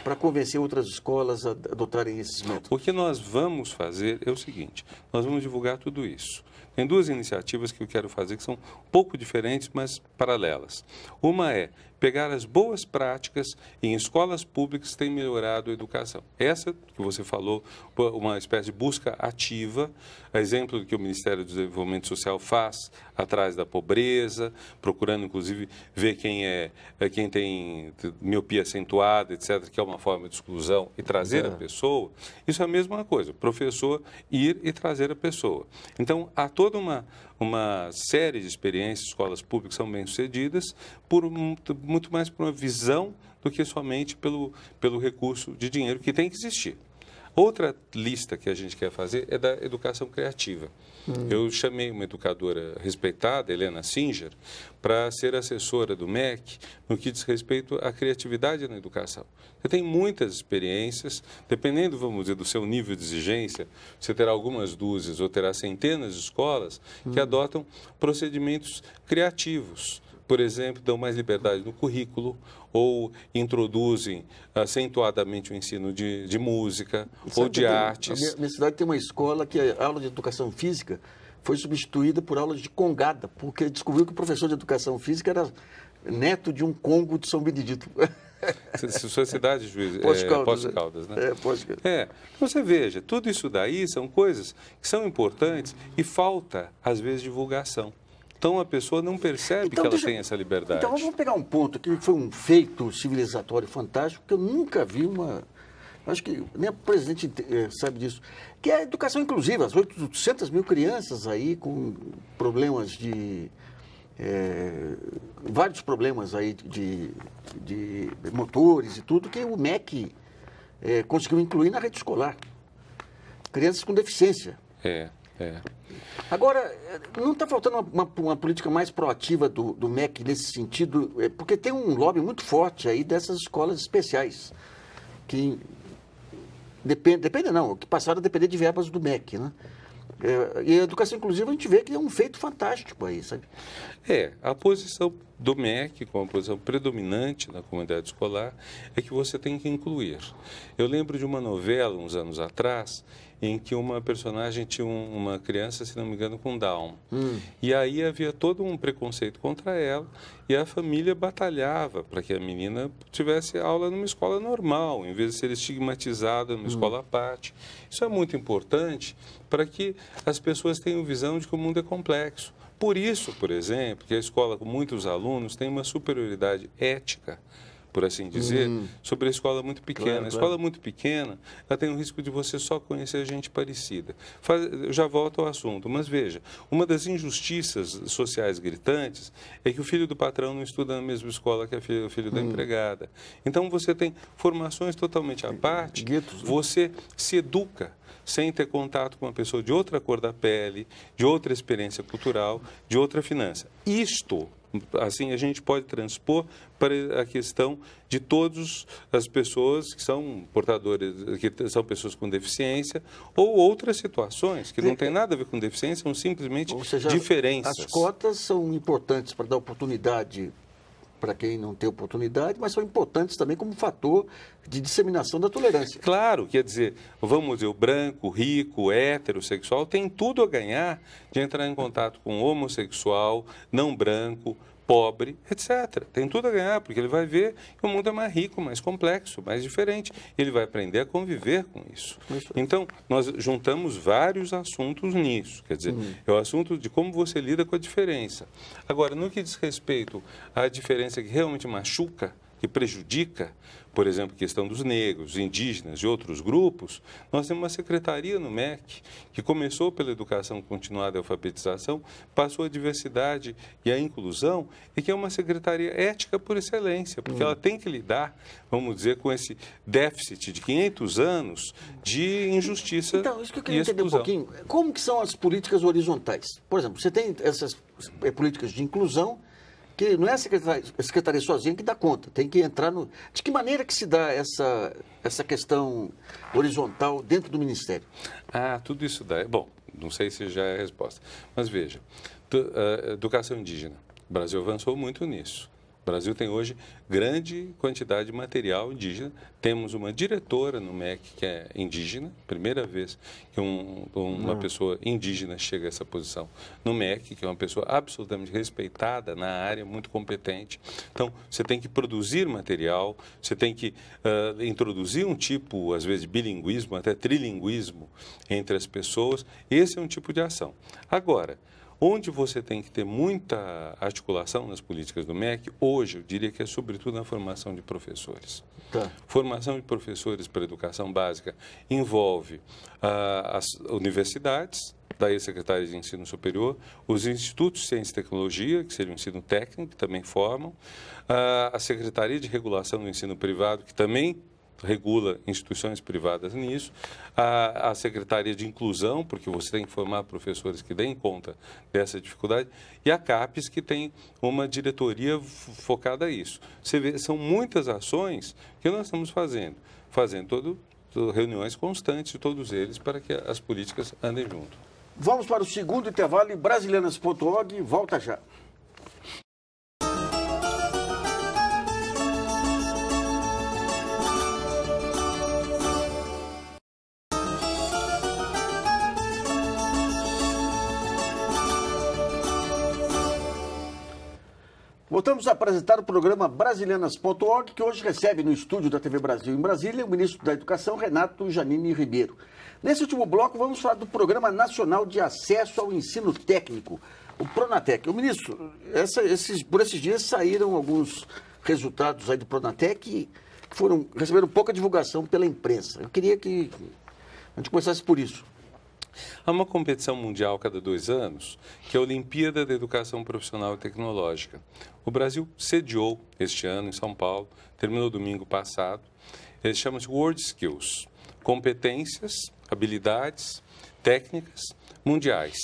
para convencer outras escolas a adotarem esses métodos? O que nós vamos fazer é o seguinte, nós vamos divulgar tudo isso. Tem duas iniciativas que eu quero fazer que são um pouco diferentes, mas paralelas. Uma é, pegar as boas práticas em escolas públicas tem melhorado a educação. Essa que você falou, uma espécie de busca ativa, exemplo do que o Ministério do Desenvolvimento Social faz atrás da pobreza, procurando inclusive ver quem é, é quem tem miopia acentuada, etc, que é uma forma de exclusão e trazer é. a pessoa. Isso é a mesma coisa, professor ir e trazer a pessoa. Então há toda uma uma série de experiências, escolas públicas são bem-sucedidas, por muito, muito mais por uma visão do que somente pelo, pelo recurso de dinheiro que tem que existir. Outra lista que a gente quer fazer é da educação criativa. Hum. Eu chamei uma educadora respeitada, Helena Singer, para ser assessora do MEC no que diz respeito à criatividade na educação. Você tem muitas experiências, dependendo, vamos dizer, do seu nível de exigência, você terá algumas dúzias ou terá centenas de escolas hum. que adotam procedimentos criativos por exemplo, dão mais liberdade no currículo ou introduzem acentuadamente o ensino de, de música Sabe ou de é artes. Minha, minha, cidade tem uma escola que a é aula de educação física foi substituída por aulas de congada, porque descobriu que o professor de educação física era neto de um congo de São Benedito. Sua cidade, juiz? É, Pós Caldas, é, Pós Caldas né? É, Pós Caldas. É, você veja, tudo isso daí são coisas que são importantes e falta, às vezes, divulgação. Então a pessoa não percebe então, que deixa... ela tem essa liberdade. Então vamos pegar um ponto que foi um feito civilizatório fantástico que eu nunca vi uma. Acho que nem o presidente eh, sabe disso. Que é a educação inclusiva. As 800 mil crianças aí com problemas de. É, vários problemas aí de, de, motores e tudo que o MEC é, conseguiu incluir na rede escolar. Crianças com deficiência. É, é. Agora, não está faltando uma, uma, uma, política mais proativa do, do MEC nesse sentido? É, porque tem um lobby muito forte aí dessas escolas especiais, que depende, depende não, que passaram a depender de verbas do MEC, né? É, e a educação inclusiva a gente vê que é um feito fantástico aí, sabe? É, a posição do MEC, como é a posição predominante na comunidade escolar, é que você tem que incluir. Eu lembro de uma novela, uns anos atrás, em que uma personagem tinha um, uma criança, se não me engano, com Down. Hum. E aí havia todo um preconceito contra ela e a família batalhava para que a menina tivesse aula numa escola normal, em vez de ser estigmatizada numa hum. escola à parte. Isso é muito importante para que as pessoas tenham visão de que o mundo é complexo. Por isso, por exemplo, que a escola com muitos alunos tem uma superioridade ética por assim dizer, uhum. sobre a escola muito pequena. Claro, a escola claro. muito pequena, ela tem o risco de você só conhecer gente parecida. Faz, já volto ao assunto, mas veja, uma das injustiças sociais gritantes é que o filho do patrão não estuda na mesma escola que filha, o filho da hum. empregada. Então você tem formações totalmente à parte, você se educa sem ter contato com uma pessoa de outra cor da pele, de outra experiência cultural, de outra finança. Isto, assim, a gente pode transpor para a questão de todas as pessoas que são portadores, que são pessoas com deficiência ou outras situações que não têm nada a ver com deficiência, são simplesmente ou seja, diferenças. As cotas são importantes para dar oportunidade para quem não tem oportunidade, mas são importantes também como fator de disseminação da tolerância. Claro, quer dizer, vamos dizer, o branco, rico, heterossexual tem tudo a ganhar de entrar em contato com homossexual, não branco, pobre, etc. Tem tudo a ganhar, porque ele vai ver que o mundo é mais rico, mais complexo, mais diferente. Ele vai aprender a conviver com isso. Então, nós juntamos vários assuntos nisso. Quer dizer, uhum. é o assunto de como você lida com a diferença. Agora, no que diz respeito à diferença que realmente machuca, que prejudica, por exemplo, questão dos negros, indígenas e outros grupos, nós temos uma secretaria no MEC que começou pela educação continuada e alfabetização, passou a diversidade e a inclusão, e que é uma secretaria ética por excelência, porque uhum. ela tem que lidar, vamos dizer, com esse déficit de 500 anos de injustiça. Então, isso que eu queria entender um pouquinho, como que são as políticas horizontais? Por exemplo, você tem essas é, políticas de inclusão, porque não é a secretaria, a secretaria sozinha que dá conta, tem que entrar no. De que maneira que se dá essa, essa questão horizontal dentro do Ministério? Ah, tudo isso dá. Bom, não sei se já é a resposta. Mas veja, ah, educação indígena. O Brasil avançou muito nisso. O Brasil tem hoje grande quantidade de material indígena. Temos uma diretora no MEC que é indígena, primeira vez que um, uma hum. pessoa indígena chega a essa posição no MEC, que é uma pessoa absolutamente respeitada na área, muito competente. Então, você tem que produzir material, você tem que uh, introduzir um tipo, às vezes, de bilinguismo, até trilinguismo entre as pessoas. Esse é um tipo de ação. Agora, Onde você tem que ter muita articulação nas políticas do MEC, hoje eu diria que é sobretudo na formação de professores. Tá. Formação de professores para educação básica envolve ah, as universidades, daí a Secretaria de Ensino Superior, os institutos de ciência e tecnologia, que seria o ensino técnico, que também formam, ah, a Secretaria de Regulação do Ensino Privado, que também regula instituições privadas nisso, a, a Secretaria de Inclusão, porque você tem que formar professores que deem conta dessa dificuldade, e a CAPES, que tem uma diretoria focada a isso. Você vê, são muitas ações que nós estamos fazendo, fazendo todo, reuniões constantes de todos eles para que as políticas andem junto. Vamos para o segundo intervalo em brasilianas.org, volta já. Voltamos a apresentar o programa Brasilianas.org, que hoje recebe no estúdio da TV Brasil em Brasília o ministro da Educação, Renato Janine Ribeiro. Nesse último bloco, vamos falar do Programa Nacional de Acesso ao Ensino Técnico, o Pronatec. O ministro, essa, esses, por esses dias saíram alguns resultados aí do Pronatec que foram, receberam pouca divulgação pela imprensa. Eu queria que a gente começasse por isso. Há uma competição mundial cada dois anos, que é a Olimpíada da Educação Profissional e Tecnológica. O Brasil sediou este ano em São Paulo, terminou domingo passado. Ele chama-se World Skills competências, habilidades, técnicas mundiais.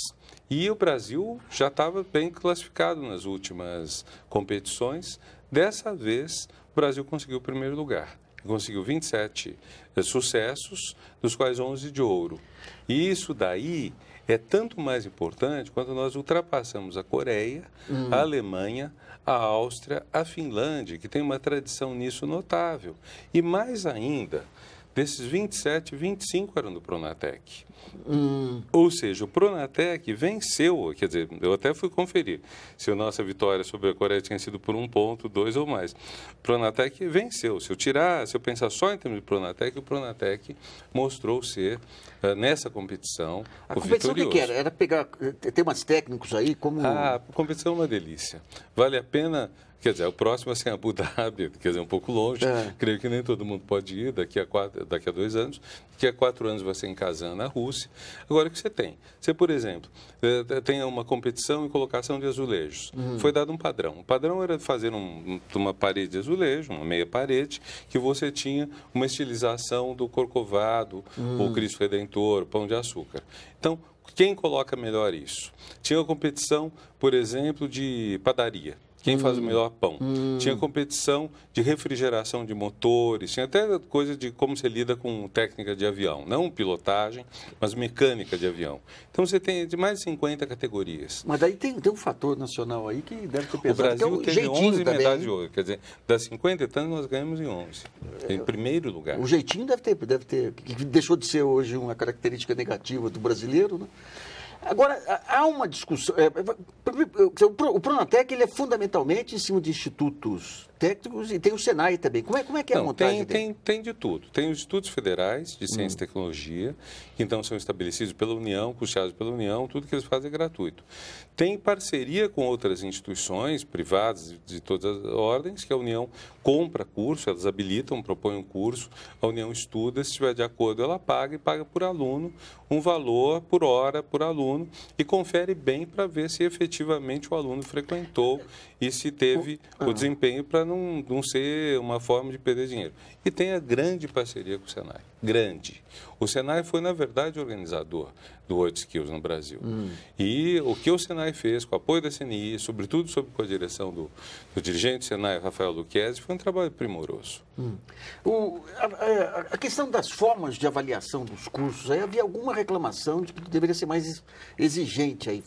E o Brasil já estava bem classificado nas últimas competições. Dessa vez, o Brasil conseguiu o primeiro lugar conseguiu 27 eh, sucessos, dos quais 11 de ouro. E isso daí é tanto mais importante quando nós ultrapassamos a Coreia, hum. a Alemanha, a Áustria, a Finlândia, que tem uma tradição nisso notável. E mais ainda, desses 27, 25 eram do Pronatec. Hum. Ou seja, o Pronatec venceu, quer dizer, eu até fui conferir se a nossa vitória sobre a Coreia tinha sido por um ponto, dois ou mais. O Pronatec venceu. Se eu tirar, se eu pensar só em termos de Pronatec, o Pronatec mostrou ser, eh, nessa competição, A competição vitorioso. que, que era? Era pegar eh, temas técnicos aí, como... Ah, a competição é uma delícia. Vale a pena Quer dizer, é o próximo assim, Abu Dhabi, quer dizer, um pouco longe. É. Creio que nem todo mundo pode ir daqui a, quatro, daqui a dois anos. Daqui a quatro anos vai ser em Kazan, na Rússia. Rússia. Agora, o que você tem? Você, por exemplo, eh, eh, tem uma competição em colocação de azulejos. Uhum. Foi dado um padrão. O padrão era fazer um, uma parede de azulejo, uma meia parede, que você tinha uma estilização do Corcovado, uhum. o Cristo Redentor, o Pão de Açúcar. Então, quem coloca melhor isso? Tinha competição, por exemplo, de padaria. Quem hum. faz o hum. melhor pão? Hum. Tinha competição de refrigeração de motores, tinha até coisa de como se lida com técnica de avião. Não pilotagem, mas mecânica de avião. Então você tem de mais de 50 categorias. Mas daí tem, tem um fator nacional aí que deve ter pesado. É o Brasil tem é teve 11 também, medalhas de ouro. Quer dizer, das 50 e tantas nós ganhamos em 11. Em é, primeiro lugar. O jeitinho deve ter, deve ter. Que deixou de ser hoje uma característica negativa do brasileiro, né? Agora, há uma discussão. É, é, o Pronatec ele é fundamentalmente em cima de institutos técnicos e tem o Senai também. Como é, como é que é Não, a montagem tem, dele? Tem, tem de tudo. Tem os institutos federais de ciência hum. e tecnologia, que então são estabelecidos pela União, custeados pela União, tudo que eles fazem é gratuito tem parceria com outras instituições privadas de todas as ordens, que a União compra curso, elas habilitam, propõem um curso, a União estuda, se estiver de acordo, ela paga e paga por aluno um valor por hora por aluno e confere bem para ver se efetivamente o aluno frequentou e se teve o, ah. o desempenho para não, não ser uma forma de perder dinheiro. E tem a grande parceria com o Senai, grande. O Senai foi, na verdade, organizador do 8 Skills no Brasil. Hum. E o que o Senai fez, com o apoio da CNI, sobretudo sob a direção do, do dirigente do Senai, Rafael Luquezzi, foi um trabalho primoroso. Hum. O, a, a, questão das formas de avaliação dos cursos, aí havia alguma reclamação de que deveria ser mais exigente aí.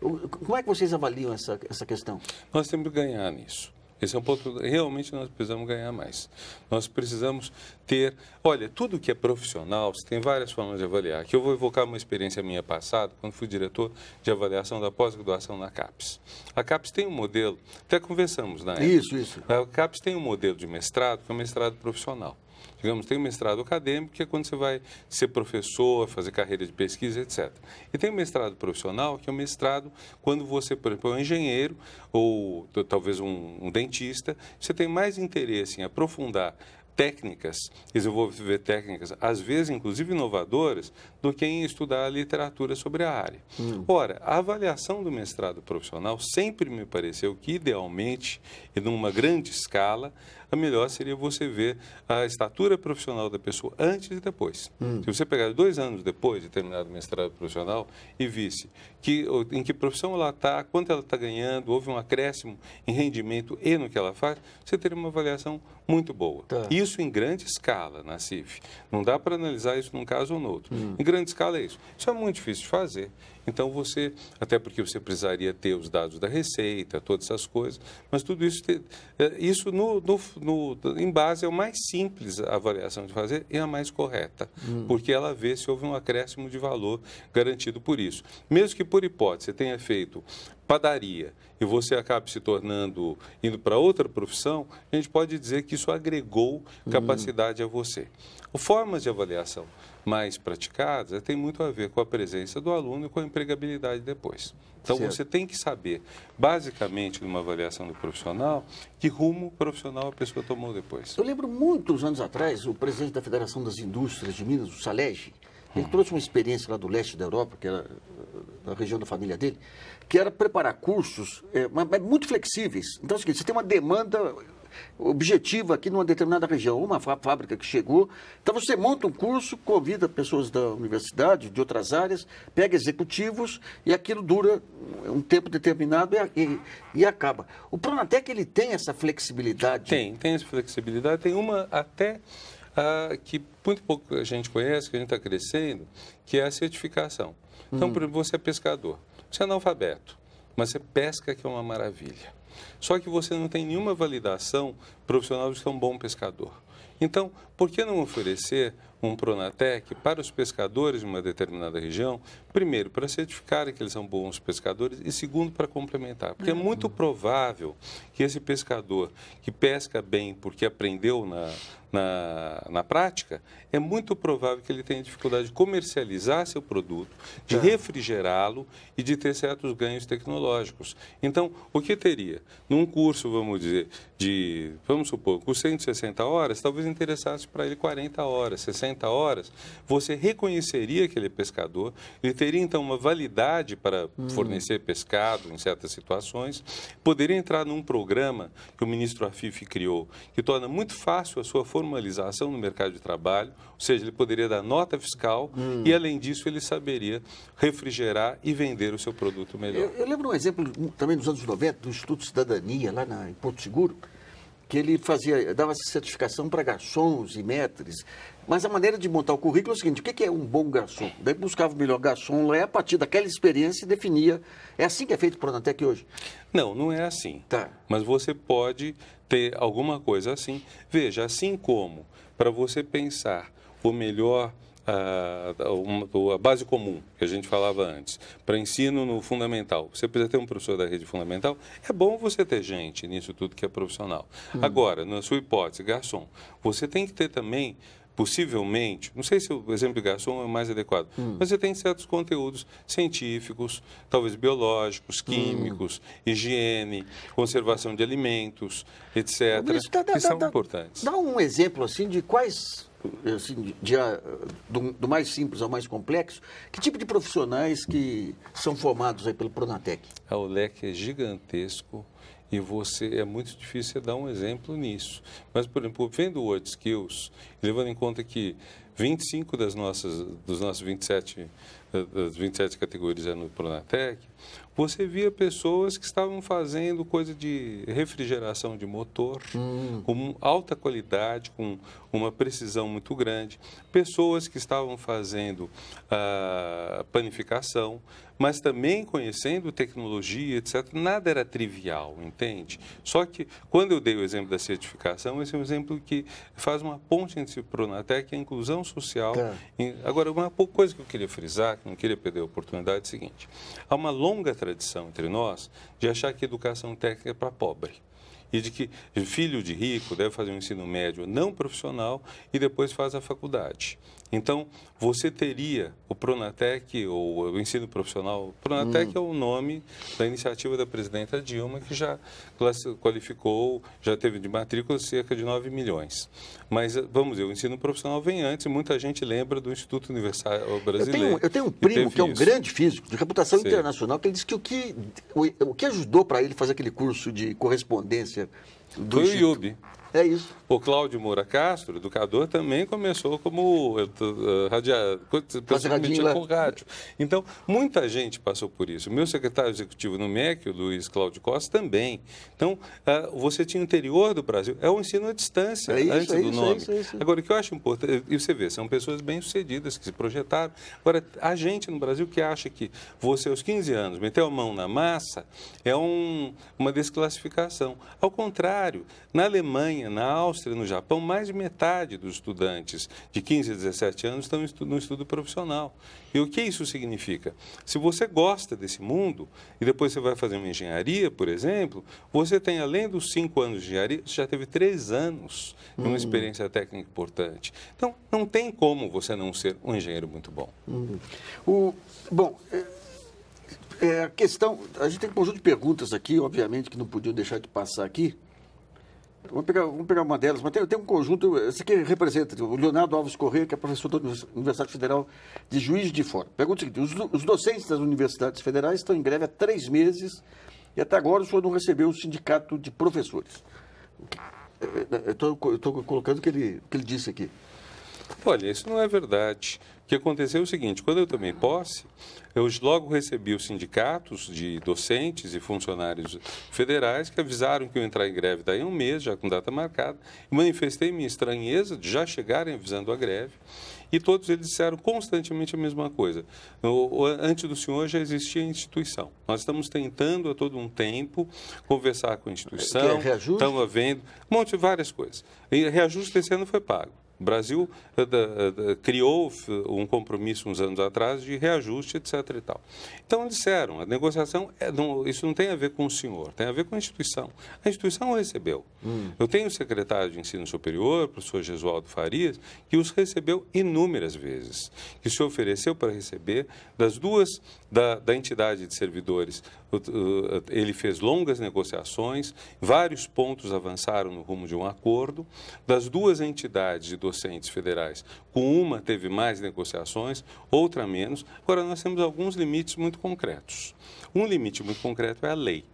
Como é que vocês avaliam essa, essa questão? Nós temos que ganhar nisso. Esse é um ponto que realmente nós precisamos ganhar mais. Nós precisamos ter. Olha, tudo que é profissional, você tem várias formas de avaliar. Que eu vou evocar uma experiência minha passada, quando fui diretor de avaliação da pós-graduação na CAPES. A CAPES tem um modelo, até conversamos na né? época. Isso, isso. A CAPES tem um modelo de mestrado, que é um mestrado profissional. Digamos, tem o mestrado acadêmico, que é quando você vai ser professor, fazer carreira de pesquisa, etc. E tem o mestrado profissional, que é o mestrado quando você, por exemplo, é um engenheiro ou talvez um, um dentista, você tem mais interesse em aprofundar técnicas, desenvolver técnicas, às vezes inclusive inovadoras, do que em estudar a literatura sobre a área. Hum. Ora, a avaliação do mestrado profissional sempre me pareceu que, idealmente, e numa grande escala, a melhor seria você ver a estatura profissional da pessoa antes e depois. Hum. Se você pegar dois anos depois de terminar o mestrado profissional e visse que, em que profissão ela está, quanto ela está ganhando, houve um acréscimo em rendimento e no que ela faz, você teria uma avaliação muito boa. Tá. Isso em grande escala na CIF. Não dá para analisar isso num caso ou no outro. Hum grande escala é isso. Isso é muito difícil de fazer. Então você, até porque você precisaria ter os dados da receita, todas essas coisas, mas tudo isso, é, isso no, no, no em base é o mais simples a avaliação de fazer e a mais correta, hum. porque ela vê se houve um acréscimo de valor garantido por isso. Mesmo que por hipótese você tenha feito padaria e você acabe se tornando indo para outra profissão, a gente pode dizer que isso agregou hum. capacidade hum. a você. Formas de avaliação mais praticadas tem muito a ver com a presença do aluno e com a empregabilidade depois. Então, certo. você tem que saber, basicamente, numa avaliação do profissional, que rumo profissional a pessoa tomou depois. Eu lembro muitos anos atrás, o presidente da Federação das Indústrias de Minas, o Salege, ele hum. trouxe uma experiência lá do leste da Europa, que era na eh, região da família dele, que era preparar cursos é, mas muito flexíveis. Então, é o seguinte, você tem uma demanda objetivo aqui numa determinada região, uma fábrica que chegou. Então você monta um curso, convida pessoas da universidade, de outras áreas, pega executivos e aquilo dura um tempo determinado e, e, e acaba. O Pronatec ele tem essa flexibilidade? Tem, tem essa flexibilidade. Tem uma até que muito pouco a gente conhece, que a gente está crescendo, que é a certificação. Então, hum. por exemplo, você é pescador, você é analfabeto, mas você pesca que é uma maravilha. Só que você não tem nenhuma validação profissional de que é um bom pescador. Então, por que não oferecer um Pronatec para os pescadores de uma determinada região, Primeiro, para certificarem que eles são bons pescadores e segundo, para complementar. Porque é uhum. muito provável que esse pescador que pesca bem porque aprendeu na, na, na prática, é muito provável que ele tenha dificuldade de comercializar seu produto, de tá. refrigerá-lo e de ter certos ganhos tecnológicos. Então, o que teria? Num curso, vamos dizer, de, vamos supor, com 160 horas, talvez interessasse para ele 40 horas, 60 horas, você reconheceria que ele é pescador, ele teria então uma validade para hum. fornecer pescado em certas situações, poderia entrar num programa que o ministro Afif criou, que torna muito fácil a sua formalização no mercado de trabalho, ou seja, ele poderia dar nota fiscal hum. e, além disso, ele saberia refrigerar e vender o seu produto melhor. Eu, eu lembro um exemplo também dos anos 90, do Instituto Cidadania, lá na, em Porto Seguro, que ele fazia, dava certificação para garçons e metres. Mas a maneira de montar o currículo é o seguinte: o que é um bom garçom? Daí buscava o melhor garçom lá e a partir daquela experiência definia. É assim que é feito o Pronatec hoje? Não, não é assim. Tá. Mas você pode ter alguma coisa assim. Veja, assim como para você pensar o melhor a, a, base comum que a gente falava antes, para ensino no fundamental. Você precisa ter um professor da rede fundamental. É bom você ter gente nisso tudo que é profissional. Hum. Agora, na sua hipótese, garçom, você tem que ter também possivelmente, não sei se o exemplo de garçom é mais adequado, hum. mas você tem certos conteúdos científicos, talvez biológicos, hum. químicos, hum. higiene, conservação de alimentos, etc. Isso, dá, que dá, são importantes. Dá um exemplo assim de quais assim, de, ah, do, do, mais simples ao mais complexo, que tipo de profissionais que são formados aí pelo Pronatec? Ah, o leque é gigantesco e você é muito difícil dar um exemplo nisso. Mas, por exemplo, vendo o World Skills, levando em conta que 25 das nossas, dos nossos 27, eh, das 27 categorias é no Pronatec, você via pessoas que estavam fazendo coisa de refrigeração de motor, hum. com alta qualidade, com uma precisão muito grande, pessoas que estavam fazendo ah, panificação, mas também conhecendo tecnologia, etc. Nada era trivial, entende? Só que quando eu dei o exemplo da certificação, esse é um exemplo que faz uma ponte entre o Pronatec e a inclusão social. Tá. Agora, uma coisa que eu queria frisar, que não queria perder a oportunidade, é o seguinte: há uma longa tradição entre nós de achar que educação técnica é para pobre e de que filho de rico deve fazer um ensino médio não profissional e depois faz a faculdade. Então, você teria o Pronatec, ou o ensino profissional. O Pronatec hum. é o nome da iniciativa da presidenta Dilma, que já qualificou, já teve de matrícula cerca de 9 milhões. Mas, eh, vamos dizer, o ensino profissional vem antes e muita gente lembra do Instituto Universitário Brasileiro. Eu tenho, eu tenho um primo que é um isso. grande físico de reputação Sim. internacional, que ele disse que o que, o, o que ajudou para ele fazer aquele curso de correspondência do Foi o IUB. É isso. O Cláudio Moura Castro, educador, também começou como uh, com rádio. Então, muita gente passou por isso. O meu secretário executivo no MEC, o Luiz Cláudio Costa, também. Então, uh, você tinha o interior do Brasil. É o ensino à distância, é isso, antes é isso, do é nome. É isso, é isso, Agora, o que eu acho importante, e você vê, são pessoas bem-sucedidas que se projetaram. Agora, a gente no Brasil que acha que você, aos 15 anos, meteu a mão na massa, é um, uma desclassificação. Ao contrário, na Alemanha, na Áustria, no Japão, mais de metade dos estudantes de 15 a 17 anos estão no estudo, profissional. E o que isso significa? Se você gosta desse mundo e depois você vai fazer uma engenharia, por exemplo, você tem, além dos cinco anos de engenharia, você já teve três anos de uma uhum. experiência técnica importante. Então, não tem como você não ser um engenheiro muito bom. Uhum. O, bom, é, é, a questão... A gente tem um conjunto de perguntas aqui, obviamente, que não podia deixar de passar aqui. Vamos pegar, vamos pegar uma delas, mas tem, tem um conjunto, esse aqui representa, o Leonardo Alves Corrêa, que é professor da Universidade Federal de Juiz de Fora. Pergunta o seguinte, os, os docentes das universidades federais estão em greve há três meses e até agora o senhor não recebeu o sindicato de professores. É, é, é, eu estou colocando o que ele, o que ele disse aqui. Olha, isso não é verdade. O que aconteceu é o seguinte: quando eu tomei posse, eu logo recebi os sindicatos de docentes e funcionários federais que avisaram que eu entrar em greve daí um mês, já com data marcada. Manifestei minha estranheza de já chegarem avisando a greve. E todos eles disseram constantemente a mesma coisa. o, antes do senhor já existia a instituição. Nós estamos tentando a todo um tempo conversar com a instituição. É, é reajuste? Estamos vendo um monte de várias coisas. E reajuste esse ano foi pago. O Brasil eh, eh, criou um compromisso uns anos atrás de reajuste, etc. E tal. Então, disseram, a negociação, é, não, isso não tem a ver com o senhor, tem a ver com a instituição. A instituição recebeu. Hum. Eu tenho o secretário de Ensino Superior, o professor Gesualdo Farias, que os recebeu inúmeras vezes, que se ofereceu para receber das duas, da, da entidade de servidores ele fez longas negociações, vários pontos avançaram no rumo de um acordo. Das duas entidades de docentes federais, com uma teve mais negociações, outra menos. Agora, nós temos alguns limites muito concretos. Um limite muito concreto é a lei.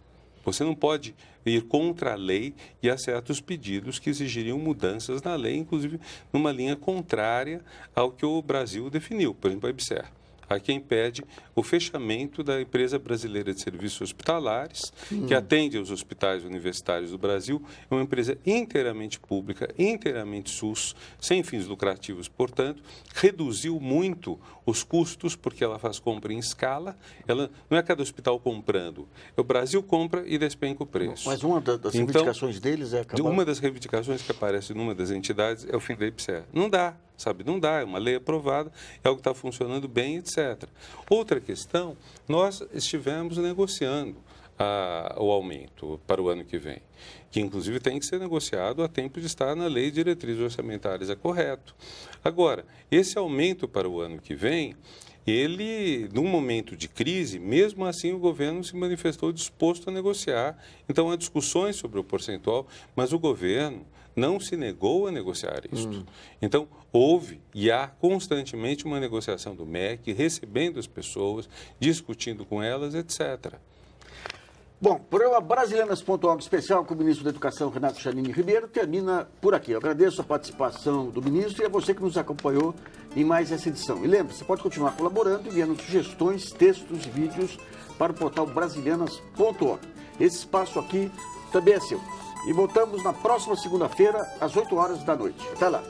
Você não pode ir contra a lei e a certos pedidos que exigiriam mudanças na lei, inclusive numa linha contrária ao que o Brasil definiu, por exemplo, a IBSER a quem pede o fechamento da empresa brasileira de serviços hospitalares, hum. que atende os hospitais universitários do Brasil, é uma empresa inteiramente pública, inteiramente SUS, sem fins lucrativos, portanto, reduziu muito os custos porque ela faz compra em escala, ela não é cada hospital comprando, o Brasil compra e despenca o preço. Mas uma das então, reivindicações então, deles é acabar... Uma das reivindicações que aparece numa das entidades é o fim da IPSER. Não dá. Sabe, não dá, é uma lei aprovada, é algo que está funcionando bem, etc. Outra questão, nós estivemos negociando a, ah, o aumento para o ano que vem, que inclusive tem que ser negociado a tempo de estar na lei de diretrizes orçamentárias, é correto. Agora, esse aumento para o ano que vem, ele, num momento de crise, mesmo assim o governo se manifestou disposto a negociar. Então há discussões sobre o percentual, mas o governo não se negou a negociar isto. Hum. Então, houve e há constantemente uma negociação do MEC, recebendo as pessoas, discutindo com elas, etc. Bom, programa Brasilianas.org Especial com o ministro da Educação, Renato Janine Ribeiro, termina por aqui. Eu agradeço a participação do ministro e a você que nos acompanhou em mais essa edição. E lembre se você pode continuar colaborando, enviando sugestões, textos e vídeos para o portal brasilianas.org. Esse espaço aqui também é seu e voltamos na próxima segunda-feira, às 8 horas da noite. Até lá!